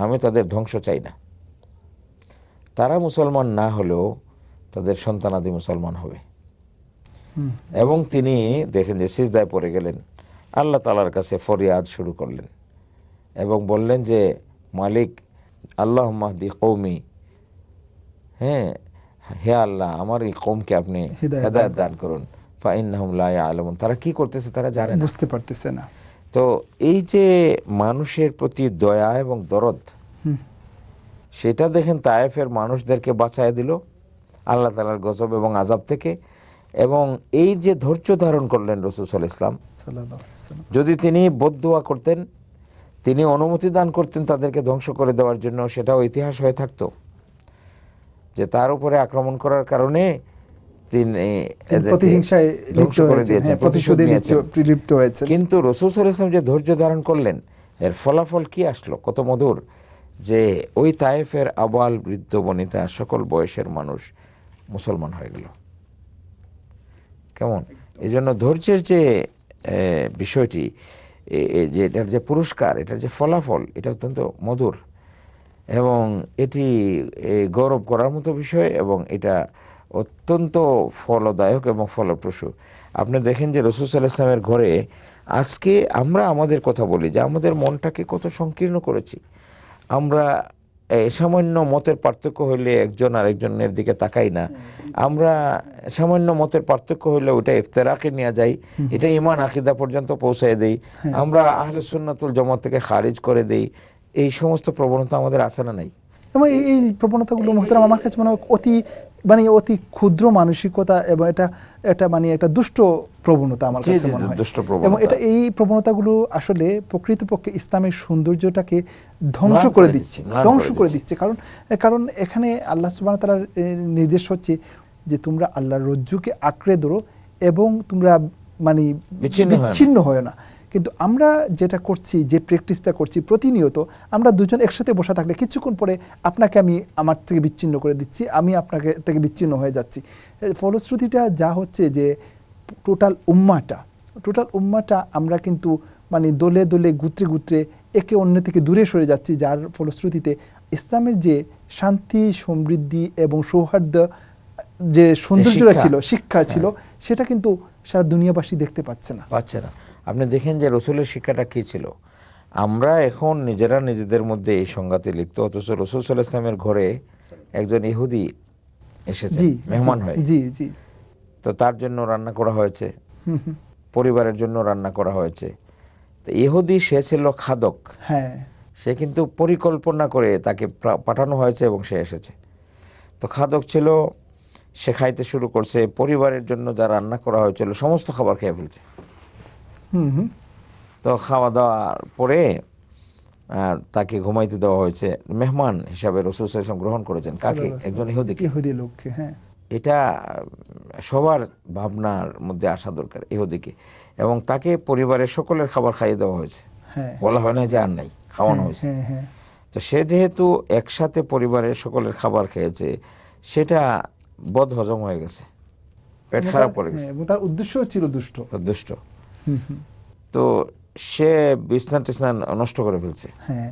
আমি তাদের ধ্বংস চাই না তারা মুসলমান না হলেও তাদের সন্তানাদি মুসলমান হবে এবং তিনি দেখেন যে সিজদায় পড়ে গেলেন আল্লাহ তালার কাছে ফরিয়াদ শুরু করলেন এবং বললেন যে মালিক আল্লাহ মাহদি কৌমি হ্যাঁ হে আল্লাহ আমার এই কমকে আপনি হেদায়ত দান করুন আলম তারা কি করতেছে তারা জানে বুঝতে পারতেছে না তো এই যে মানুষের প্রতি দয়া এবং দরদ সেটা দেখেন তায়েফের মানুষদেরকে বাঁচায় দিল আল্লাহ তালার গজব এবং আজাব থেকে এবং এই যে ধৈর্য ধারণ করলেন রসুল ইসলাম যদি তিনি বদুয়া করতেন তিনি অনুমতি দান করতেন তাদেরকে ধ্বংস করে দেওয়ার জন্য সেটাও ইতিহাস হয়ে থাকতো যে তার উপরে আক্রমণ করার কারণে হ্যাঁ, কিন্তু রসুল ইসলাম যে ধৈর্য ধারণ করলেন এর ফলাফল কি আসলো কত মধুর যে ওই তায়েফের আবাল বৃদ্ধ বনিতা সকল বয়সের মানুষ মুসলমান হয়ে গেল কেমন এই জন্য ধৈর্যের যে বিষয়টি যে এটার যে পুরস্কার এটার যে ফলাফল এটা অত্যন্ত মধুর এবং এটি গৌরব করার মতো বিষয় এবং এটা অত্যন্ত ফলদায়ক এবং ফলপ্রসূ আপনি দেখেন যে রসুল ইসলামের ঘরে আজকে আমরা আমাদের কথা বলি যে আমাদের মনটাকে কত সংকীর্ণ করেছি আমরা সামান্য মতের পার্থক্য হইলে একজন আরেকজনের দিকে তাকাই না আমরা সামান্য মতের পার্থক্য হইলে ওটা ইফতেরাকে নিয়ে যাই এটা ইমান আকিদা পর্যন্ত পৌঁছায় দেই হ্যাঁ। আমরা আহলে সুন্নাতুল জমাত থেকে খারিজ করে দেই এই সমস্ত প্রবণতা আমাদের আছে না নাই এই এই প্রবণতাগুলো মহতারাম আমার কাছে মনে হয় অতি মানে অতি ক্ষুদ্র মানসিকতা এবং এটা এটা মানে একটা দুষ্ট প্রবণতা আমার কাছে মনে হয় এবং এটা এই প্রবণতাগুলো আসলে প্রকৃতপক্ষে ইসলামের সৌন্দর্যটাকে ধ্বংস করে দিচ্ছে ধ্বংস করে দিচ্ছে কারণ কারণ এখানে আল্লাহ সুবাহ তালার নির্দেশ হচ্ছে যে তোমরা আল্লাহর রজ্জুকে আঁকড়ে ধরো এবং তোমরা মানে বিচ্ছিন্ন হয় না কিন্তু আমরা যেটা করছি যে প্র্যাকটিসটা করছি প্রতিনিয়ত আমরা দুজন একসাথে বসা থাকলে কিছুক্ষণ পরে আপনাকে আমি আমার থেকে বিচ্ছিন্ন করে দিচ্ছি আমি আপনাকে থেকে বিচ্ছিন্ন হয়ে যাচ্ছি ফলশ্রুতিটা যা হচ্ছে যে টোটাল উম্মাটা টোটাল উম্মাটা আমরা কিন্তু মানে দলে দলে গুত্রে গুত্রে একে অন্য থেকে দূরে সরে যাচ্ছি যার ফলশ্রুতিতে ইসলামের যে শান্তি সমৃদ্ধি এবং সৌহার্দ্য যে সৌন্দর্যটা ছিল শিক্ষা হ্যাঁ। ছিল সেটা কিন্তু সারা দুনিয়াবাসী দেখতে পাচ্ছে না পাচ্ছে না আপনি দেখেন যে রসুলের শিক্ষাটা কি ছিল আমরা এখন নিজেরা নিজেদের মধ্যে এই সংঘাতে লিপ্ত অথচ রসুল সাল ইসলামের ঘরে একজন ইহুদি এসেছে মেহমান হয়ে জি জি তো তার জন্য রান্না করা হয়েছে পরিবারের জন্য রান্না করা হয়েছে তো ইহুদি সে ছিল খাদক হ্যাঁ সে কিন্তু পরিকল্পনা করে তাকে পাঠানো হয়েছে এবং সে এসেছে তো খাদক ছিল সে খাইতে শুরু করছে পরিবারের জন্য যা রান্না করা হয়েছিল সমস্ত খাবার খেয়ে ফেলছে তো খাওয়া দাওয়ার পরে তাকে ঘুমাইতে দেওয়া হয়েছে মেহমান হিসাবে রসুল গ্রহণ করেছেন কাকে একজন ইহুদিকে ইহুদি লোককে হ্যাঁ এটা সবার ভাবনার মধ্যে আসা দরকার ইহুদিকে এবং তাকে পরিবারের সকলের খাবার খাইয়ে দেওয়া হয়েছে হ্যাঁ। বলা হয় না যে আর নাই খাওয়ানো হয়েছে হ্যাঁ, হ্যাঁ, তো সে যেহেতু একসাথে পরিবারের সকলের খাবার খেয়েছে সেটা বদ হজম হয়ে গেছে পেট মানে খারাপ করে গেছে হ্যাঁ, তার উদ্দেশ্য ছিল দুষ্ট দুষ্ট তো সে বিছনান টিছনান নষ্ট করে ফেলছে হ্যাঁ।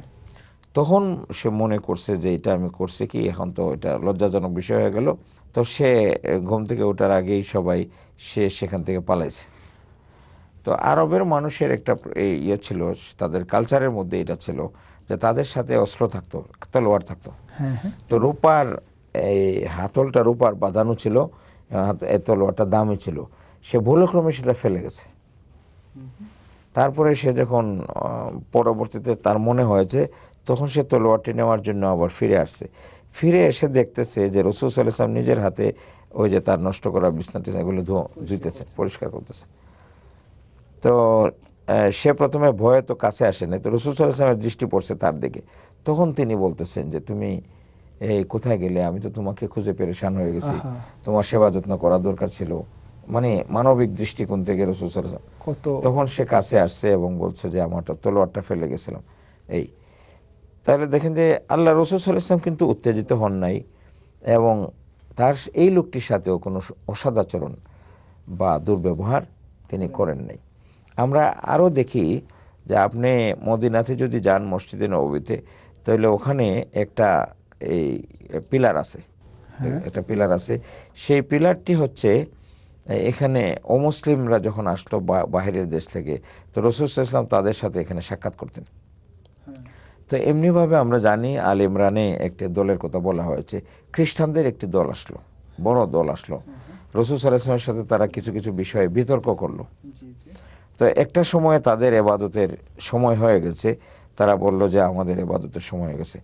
তখন সে মনে করছে যে এটা আমি করছি কি এখন তো এটা লজ্জাজনক বিষয় হয়ে গেল তো সে ঘুম থেকে ওঠার আগেই সবাই সে সেখান থেকে পালাইছে তো আরবের মানুষের একটা ইয়ে ছিল তাদের কালচারের মধ্যে এটা ছিল যে তাদের সাথে অস্ত্র থাকতো তলোয়ার থাকতো হ্যাঁ, তো রূপার এই হাতলটা রূপার বাঁধানো ছিল এই তলোয়ারটা দামি ছিল সে ভুলক্রমে সেটা ফেলে গেছে তারপরে সে যখন পরবর্তীতে তার মনে হয়েছে তখন সে তলোয়ারটি নেওয়ার জন্য আবার ফিরে আসছে ফিরে এসে দেখতেছে যে রসুল সাল্লাম নিজের হাতে ওই যে তার নষ্ট করা বিছনা টিছনাগুলো ধুইতেছে পরিষ্কার করতেছে তো সে প্রথমে ভয়ে তো কাছে আসেনি তো রসুল সাল্লামের দৃষ্টি পড়ছে তার দিকে তখন তিনি বলতেছেন যে তুমি এই কোথায় গেলে আমি তো তোমাকে খুঁজে পেরেশান হয়ে গেছি তোমার সেবা যত্ন করা দরকার ছিল মানে মানবিক দৃষ্টিকোণ থেকে রসুল তখন সে কাছে আসছে এবং বলছে যে আমার তলোয়ারটা ফেলে গেছিলাম এই তাহলে দেখেন যে আল্লাহ রসুল সাল্লাম কিন্তু উত্তেজিত হন নাই এবং তার এই লোকটির সাথেও কোনো অসদাচরণ বা দুর্ব্যবহার তিনি করেন নাই আমরা আরও দেখি যে আপনি মদিনাতে যদি যান মসজিদে নবীতে তাহলে ওখানে একটা এই পিলার আছে হ্যাঁ। একটা পিলার আছে সেই পিলারটি হচ্ছে এখানে অমুসলিমরা যখন আসলো বাহিরের দেশ থেকে তো রসুল ইসলাম তাদের সাথে এখানে সাক্ষাৎ করতেন হ্যাঁ। তো এমনিভাবে আমরা জানি আল ইমরানে একটি দলের কথা বলা হয়েছে খ্রিস্টানদের একটি দল আসলো বড় দল আসলো হ্যাঁ, রসুল সাল্লাহামের সাথে তারা কিছু কিছু বিষয়ে বিতর্ক করলো তো একটা সময়ে তাদের এবাদতের সময় হয়ে গেছে তারা বলল যে আমাদের এবাদতের সময় হয়ে গেছে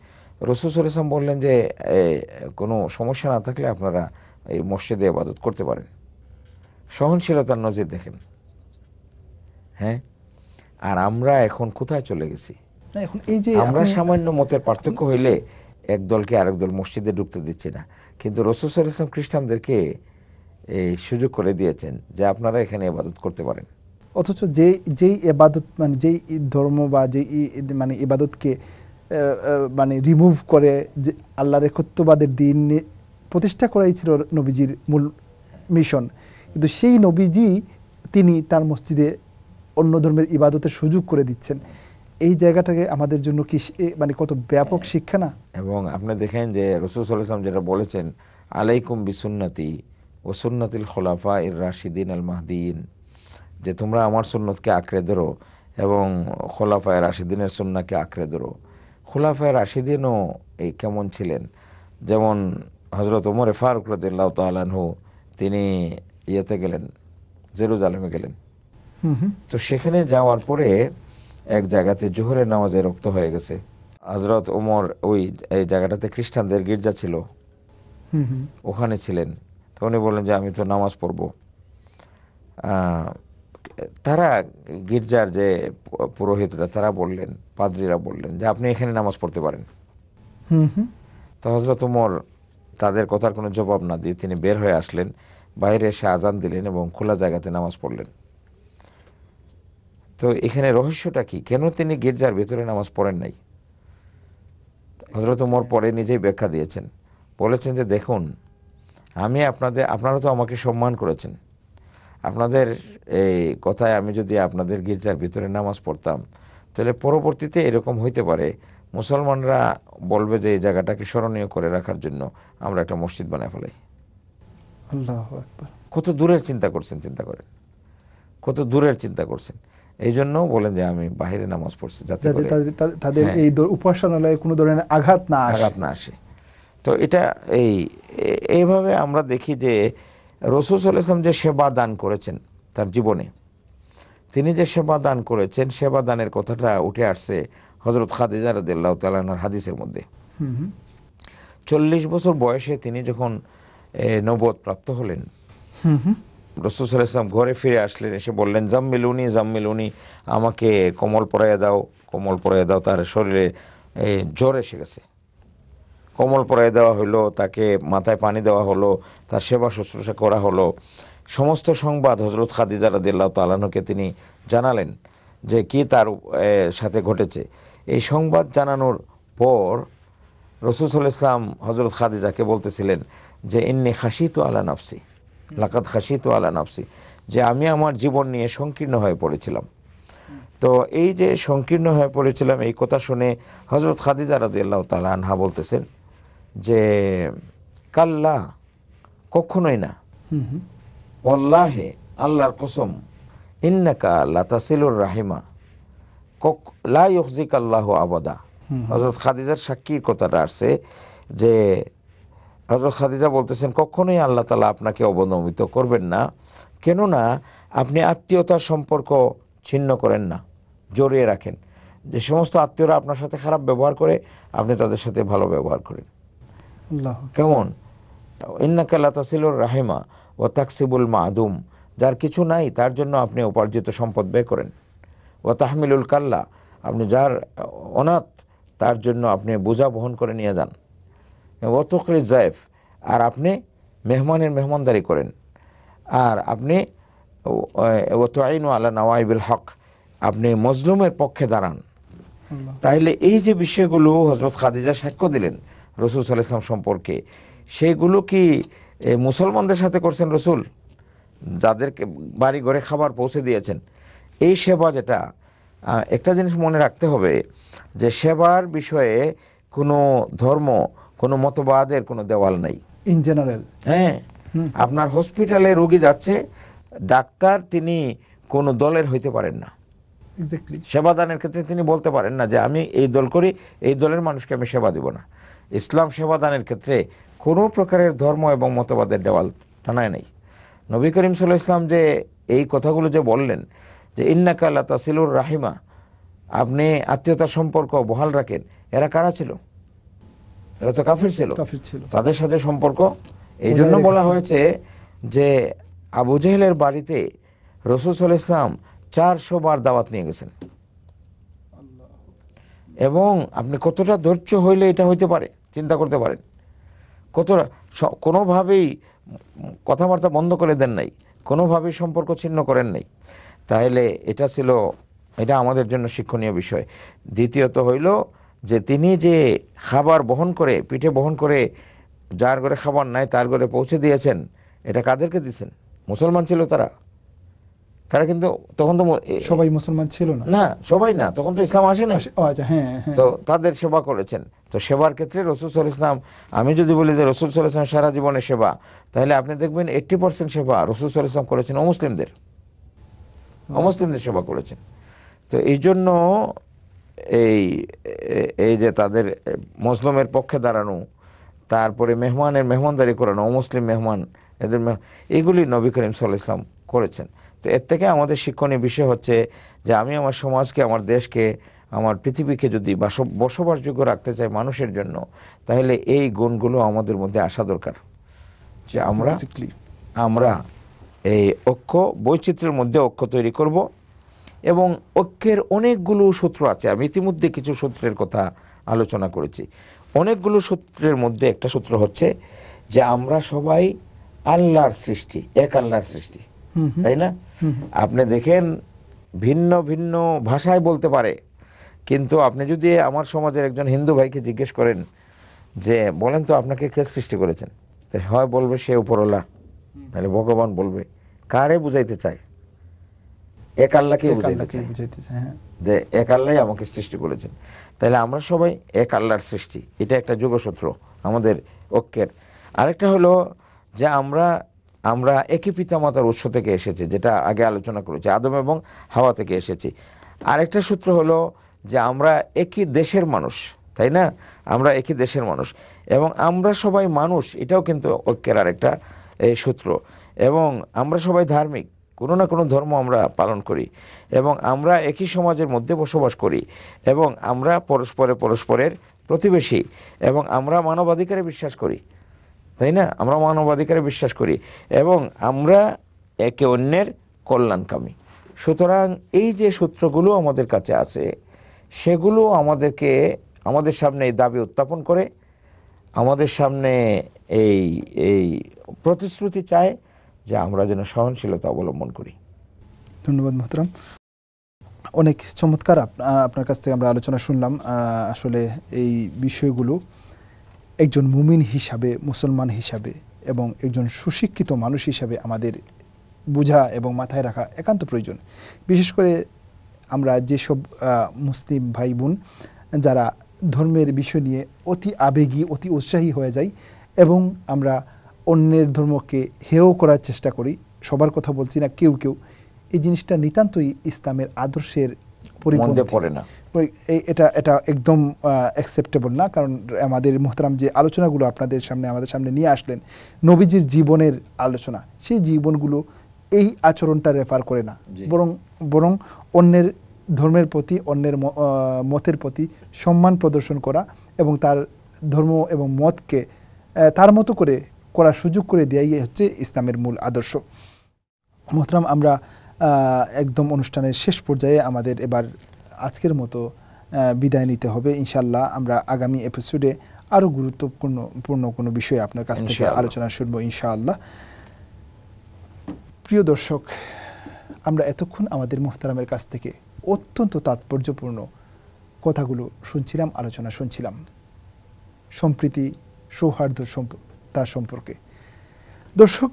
রসুল ইসলাম বললেন যে কোনো সমস্যা না থাকলে আপনারা এই মসজিদে আবাদত করতে পারেন সহনশীলতার নজির দেখেন হ্যাঁ আর আমরা এখন কোথায় চলে গেছি আমরা সামান্য মতের পার্থক্য হইলে এক দলকে আরেক দল মসজিদে ঢুকতে দিচ্ছি না কিন্তু রসুল ইসলাম খ্রিস্টানদেরকে এই সুযোগ করে দিয়েছেন যে আপনারা এখানে আবাদত করতে পারেন অথচ যে যেই এবাদত মানে যেই ধর্ম বা যেই মানে ইবাদতকে মানে রিমুভ করে যে আল্লাহর একত্ববাদের দিন প্রতিষ্ঠা করাই ছিল নবীজির মূল মিশন কিন্তু সেই নবীজি তিনি তার মসজিদে অন্য ধর্মের ইবাদতের সুযোগ করে দিচ্ছেন এই জায়গাটাকে আমাদের জন্য কি মানে কত ব্যাপক হ্যাঁ। শিক্ষা না এবং আপনি দেখেন যে রসুলাম যেটা বলেছেন আলাইকুম বিসুন্নতি ও সুন্নতিল খোলাফা ইর রাশিদিন আল মাহদিন যে তোমরা আমার সুন্নতকে আঁকড়ে ধরো এবং খোলাফায় রাশিদিনের সুন্নাকে আঁকড়ে ধরো খোলাফায় রাশিদিনও এই কেমন ছিলেন যেমন হজরত ওমরে ফারুক রদিল্লাহ তালানহু তিনি ইয়েতে গেলেন জেরুজ আলমে গেলেন তো সেখানে যাওয়ার পরে এক জায়গাতে জোহরের নামাজে রক্ত হয়ে গেছে হজরত ওমর ওই এই জায়গাটাতে খ্রিস্টানদের গির্জা ছিল ওখানে ছিলেন তো উনি বললেন যে আমি তো নামাজ পড়ব তারা গির্জার যে পুরোহিতরা তারা বললেন পাদ্রীরা বললেন যে আপনি এখানে নামাজ পড়তে পারেন তো হজরত উমর তাদের কথার কোনো জবাব না দিয়ে তিনি বের হয়ে আসলেন বাইরে এসে আজান দিলেন এবং খোলা জায়গাতে নামাজ পড়লেন তো এখানে রহস্যটা কি কেন তিনি গির্জার ভেতরে নামাজ পড়েন নাই হজরত উমর পরে নিজেই ব্যাখ্যা দিয়েছেন বলেছেন যে দেখুন আমি আপনাদের আপনারা তো আমাকে সম্মান করেছেন আপনাদের এই কথায় আমি যদি আপনাদের গির্জার ভিতরে নামাজ পড়তাম তাহলে পরবর্তীতে এরকম হইতে পারে মুসলমানরা বলবে যে এই জায়গাটাকে স্মরণীয় করে রাখার জন্য আমরা একটা মসজিদ বানায় ফেলাই কত দূরের চিন্তা করছেন চিন্তা করেন কত দূরের চিন্তা করছেন এই জন্য বলেন যে আমি বাহিরে নামাজ পড়ছি যাতে তাদের হ্যাঁ। এই উপাসনালয়ে কোনো ধরনের আঘাত না আঘাত না আসে তো এটা এই এইভাবে আমরা দেখি যে রসুল সাল্লাম যে সেবা দান করেছেন তার জীবনে তিনি যে সেবা দান করেছেন সেবা দানের কথাটা উঠে আসছে হজরত খাদিজা হাদিসের মধ্যে চল্লিশ বছর বয়সে তিনি যখন নবদ প্রাপ্ত হলেন রসুল সাল্লাম ঘরে ফিরে আসলেন এসে বললেন জাম্মিলুনি জাম্মিলুনি আমাকে কমল পরাইয়া দাও কমল পরাইয়া দাও তার শরীরে জ্বর এসে গেছে কমল পরায় দেওয়া হলো তাকে মাথায় পানি দেওয়া হলো তার সেবা শুশ্রূষা করা হলো সমস্ত সংবাদ হজরত খাদিজা রাদিল্লাহ তালানহকে তিনি জানালেন যে কি তার সাথে ঘটেছে এই সংবাদ জানানোর পর রসুসুল ইসলাম হজরত খাদিজাকে বলতেছিলেন যে ইন্নি খাসিত আলা নাফসি লাকাত তো আলা নাফসি যে আমি আমার জীবন নিয়ে সংকীর্ণ হয়ে পড়েছিলাম তো এই যে সংকীর্ণ হয়ে পড়েছিলাম এই কথা শুনে হজরত খাদিজা রাদিয়াল্লাহ আল্লাহ তালা আনহা বলতেছেন যে কাল্লা কখনোই না অল্লাহে আল্লাহর কসম ইন্নাকা লাতাসিলুর রাহিমা লা ইউজিক আল্লাহ আবাদা হজরত খাদিজার সাক্ষীর কথাটা আসছে যে হজরত খাদিজা বলতেছেন কখনোই আল্লাহ তালা আপনাকে অবনমিত করবেন না কেননা আপনি আত্মীয়তার সম্পর্ক ছিন্ন করেন না জড়িয়ে রাখেন যে সমস্ত আত্মীয়রা আপনার সাথে খারাপ ব্যবহার করে আপনি তাদের সাথে ভালো ব্যবহার করেন কেমন ইন্নাকাল্লা তাসিলুর রাহেমা ও তাকসিবুল আদুম যার কিছু নাই তার জন্য আপনি উপার্জিত সম্পদ ব্যয় করেন ও তাহমিলুল কাল্লা আপনি যার অনাথ তার জন্য আপনি বোঝা বহন করে নিয়ে যান ও তকরি জায়েফ আর আপনি মেহমানের মেহমানদারি করেন আর আপনি ও তো আইনু আল্লাহ নওয়াইবুল হক আপনি মজলুমের পক্ষে দাঁড়ান তাহলে এই যে বিষয়গুলো হজরত খাদিজা সাক্ষ্য দিলেন রসুল সাল্লাহাম সম্পর্কে সেগুলো কি মুসলমানদের সাথে করছেন রসুল যাদেরকে বাড়ি ঘরে খাবার পৌঁছে দিয়েছেন এই সেবা যেটা একটা জিনিস মনে রাখতে হবে যে সেবার বিষয়ে কোনো ধর্ম কোনো মতবাদের কোনো দেওয়াল নাই ইন জেনারেল হ্যাঁ আপনার হসপিটালে রোগী যাচ্ছে ডাক্তার তিনি কোনো দলের হইতে পারেন না সেবাদানের ক্ষেত্রে তিনি বলতে পারেন না যে আমি এই দল করি এই দলের মানুষকে আমি সেবা দিব না ইসলাম সেবাদানের ক্ষেত্রে কোনো প্রকারের ধর্ম এবং মতবাদের দেওয়াল টানায় নেই নবী করিম সাল্লাহ ইসলাম যে এই কথাগুলো যে বললেন যে ইন্নাকাল্লা তাসিলুর রাহিমা আপনি আত্মীয়তার সম্পর্ক বহাল রাখেন এরা কারা ছিল এরা তো কাফির ছিল তাদের সাথে সম্পর্ক এই জন্য বলা হয়েছে যে আবু জেহেলের বাড়িতে রসুল ইসলাম চারশো বার দাওয়াত নিয়ে গেছেন এবং আপনি কতটা ধৈর্য হইলে এটা হইতে পারে চিন্তা করতে পারেন কতটা কোনোভাবেই কথাবার্তা বন্ধ করে দেন নাই কোনোভাবেই সম্পর্ক ছিন্ন করেন নাই তাহলে এটা ছিল এটা আমাদের জন্য শিক্ষণীয় বিষয় দ্বিতীয়ত হইল যে তিনি যে খাবার বহন করে পিঠে বহন করে যার ঘরে খাবার নাই তার ঘরে পৌঁছে দিয়েছেন এটা কাদেরকে দিয়েছেন মুসলমান ছিল তারা তারা কিন্তু তখন তো সবাই মুসলমান ছিল না না সবাই না তখন তো ইসলাম আসে না আচ্ছা হ্যাঁ, হ্যাঁ, হ্যাঁ তো তাদের সেবা করেছেন তো সেবার ক্ষেত্রে রসুল সাল ইসলাম আমি যদি বলি যে রসুল সাল ইসলাম সারা জীবনে সেবা তাহলে আপনি দেখবেন এইট্টি পার্সেন্ট সেবা রসুল সাল ইসলাম করেছেন অমুসলিমদের অমুসলিমদের সেবা করেছেন তো এই জন্য এই এই যে তাদের মুসলিমের পক্ষে দাঁড়ানো তারপরে মেহমানের মেহমানদারি করানো অমুসলিম মেহমান এদের এগুলি নবী করিম সাল ইসলাম করেছেন তো এর থেকে আমাদের শিক্ষণীয় বিষয় হচ্ছে যে আমি আমার সমাজকে আমার দেশকে আমার পৃথিবীকে যদি বসবাসযোগ্য রাখতে চাই মানুষের জন্য তাহলে এই গুণগুলো আমাদের মধ্যে আসা দরকার যে আমরা আমরা এই ঐক্য বৈচিত্র্যের মধ্যে ঐক্য তৈরি করব এবং ঐক্যের অনেকগুলো সূত্র আছে আমি ইতিমধ্যে কিছু সূত্রের কথা আলোচনা করেছি অনেকগুলো সূত্রের মধ্যে একটা সূত্র হচ্ছে যে আমরা সবাই আল্লাহর সৃষ্টি এক আল্লাহর সৃষ্টি তাই না আপনি দেখেন ভিন্ন ভিন্ন ভাষায় বলতে পারে কিন্তু আপনি যদি আমার সমাজের একজন হিন্দু ভাইকে জিজ্ঞেস করেন যে বলেন তো আপনাকে কে সৃষ্টি করেছেন হয় বলবে সে উপরলা মানে ভগবান বলবে কারে বুঝাইতে চায় এক আল্লাহকে হ্যাঁ। যে এক আল্লাহ আমাকে সৃষ্টি করেছেন তাহলে আমরা সবাই এক আল্লাহর সৃষ্টি এটা একটা যুগসূত্র আমাদের ঐক্যের আরেকটা হলো যে আমরা আমরা একই পিতামাতার উৎস থেকে এসেছি যেটা আগে আলোচনা করেছি আদম এবং হাওয়া থেকে এসেছি আরেকটা সূত্র হলো যে আমরা একই দেশের মানুষ তাই না আমরা একই দেশের মানুষ এবং আমরা সবাই মানুষ এটাও কিন্তু ঐক্যের আরেকটা এই সূত্র এবং আমরা সবাই ধার্মিক কোনো না কোনো ধর্ম আমরা পালন করি এবং আমরা একই সমাজের মধ্যে বসবাস করি এবং আমরা পরস্পরে পরস্পরের প্রতিবেশী এবং আমরা মানবাধিকারে বিশ্বাস করি তাই না আমরা মানবাধিকারে বিশ্বাস করি এবং আমরা একে অন্যের কল্যাণকামী সুতরাং এই যে সূত্রগুলো আমাদের কাছে আছে সেগুলো আমাদেরকে আমাদের সামনে এই দাবি উত্থাপন করে আমাদের সামনে এই এই প্রতিশ্রুতি চায় যে আমরা যেন সহনশীলতা অবলম্বন করি ধন্যবাদ মহতরাম অনেক চমৎকার আপনার কাছ থেকে আমরা আলোচনা শুনলাম আসলে এই বিষয়গুলো একজন মুমিন হিসাবে মুসলমান হিসাবে এবং একজন সুশিক্ষিত মানুষ হিসাবে আমাদের বোঝা এবং মাথায় রাখা একান্ত প্রয়োজন বিশেষ করে আমরা যেসব মুসলিম ভাই বোন যারা ধর্মের বিষয় নিয়ে অতি আবেগী অতি উৎসাহী হয়ে যাই এবং আমরা অন্যের ধর্মকে হেয় করার চেষ্টা করি সবার কথা বলছি না কেউ কেউ এই জিনিসটা নিতান্তই ইসলামের আদর্শের পরিপন্থী পড়ে না এটা এটা একদম অ্যাকসেপ্টেবল না কারণ আমাদের মোহতারাম যে আলোচনাগুলো আপনাদের সামনে আমাদের সামনে নিয়ে আসলেন নবীজির জীবনের আলোচনা সেই জীবনগুলো এই আচরণটা রেফার করে না বরং বরং অন্যের ধর্মের প্রতি অন্যের মতের প্রতি সম্মান প্রদর্শন করা এবং তার ধর্ম এবং মতকে তার মতো করে করার সুযোগ করে দেয়াই হচ্ছে ইসলামের মূল আদর্শ মোহতারাম আমরা একদম অনুষ্ঠানের শেষ পর্যায়ে আমাদের এবার আজকের মতো বিদায় নিতে হবে ইনশাল্লাহ আমরা আগামী এপিসোডে আরও গুরুত্বপূর্ণ পূর্ণ কোনো বিষয়ে আপনার কাছ থেকে আলোচনা শুনবো ইনশাআল্লাহ প্রিয় দর্শক আমরা এতক্ষণ আমাদের মোহতারামের কাছ থেকে অত্যন্ত তাৎপর্যপূর্ণ কথাগুলো শুনছিলাম আলোচনা শুনছিলাম সম্প্রীতি সৌহার্দ্য তা সম্পর্কে দর্শক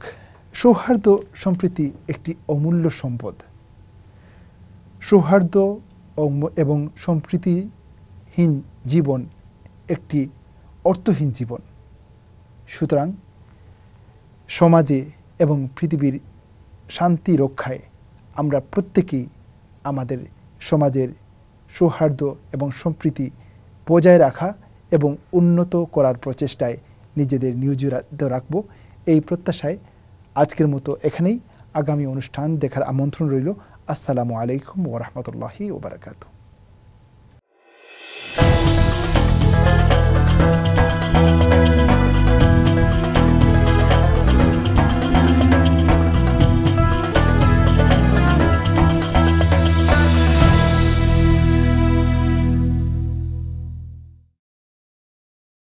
সৌহার্দ্য সম্প্রীতি একটি অমূল্য সম্পদ সৌহার্দ্য এবং সম্প্রীতিহীন জীবন একটি অর্থহীন জীবন সুতরাং সমাজে এবং পৃথিবীর শান্তি রক্ষায় আমরা প্রত্যেকেই আমাদের সমাজের সৌহার্দ্য এবং সম্প্রীতি বজায় রাখা এবং উন্নত করার প্রচেষ্টায় নিজেদের নিয়োজিত রাখব এই প্রত্যাশায় আজকের মতো এখানেই আগামী অনুষ্ঠান দেখার আমন্ত্রণ রইল আসসালামু আলাইকুম ওরহমতুল্লাহি ওবরাকাতু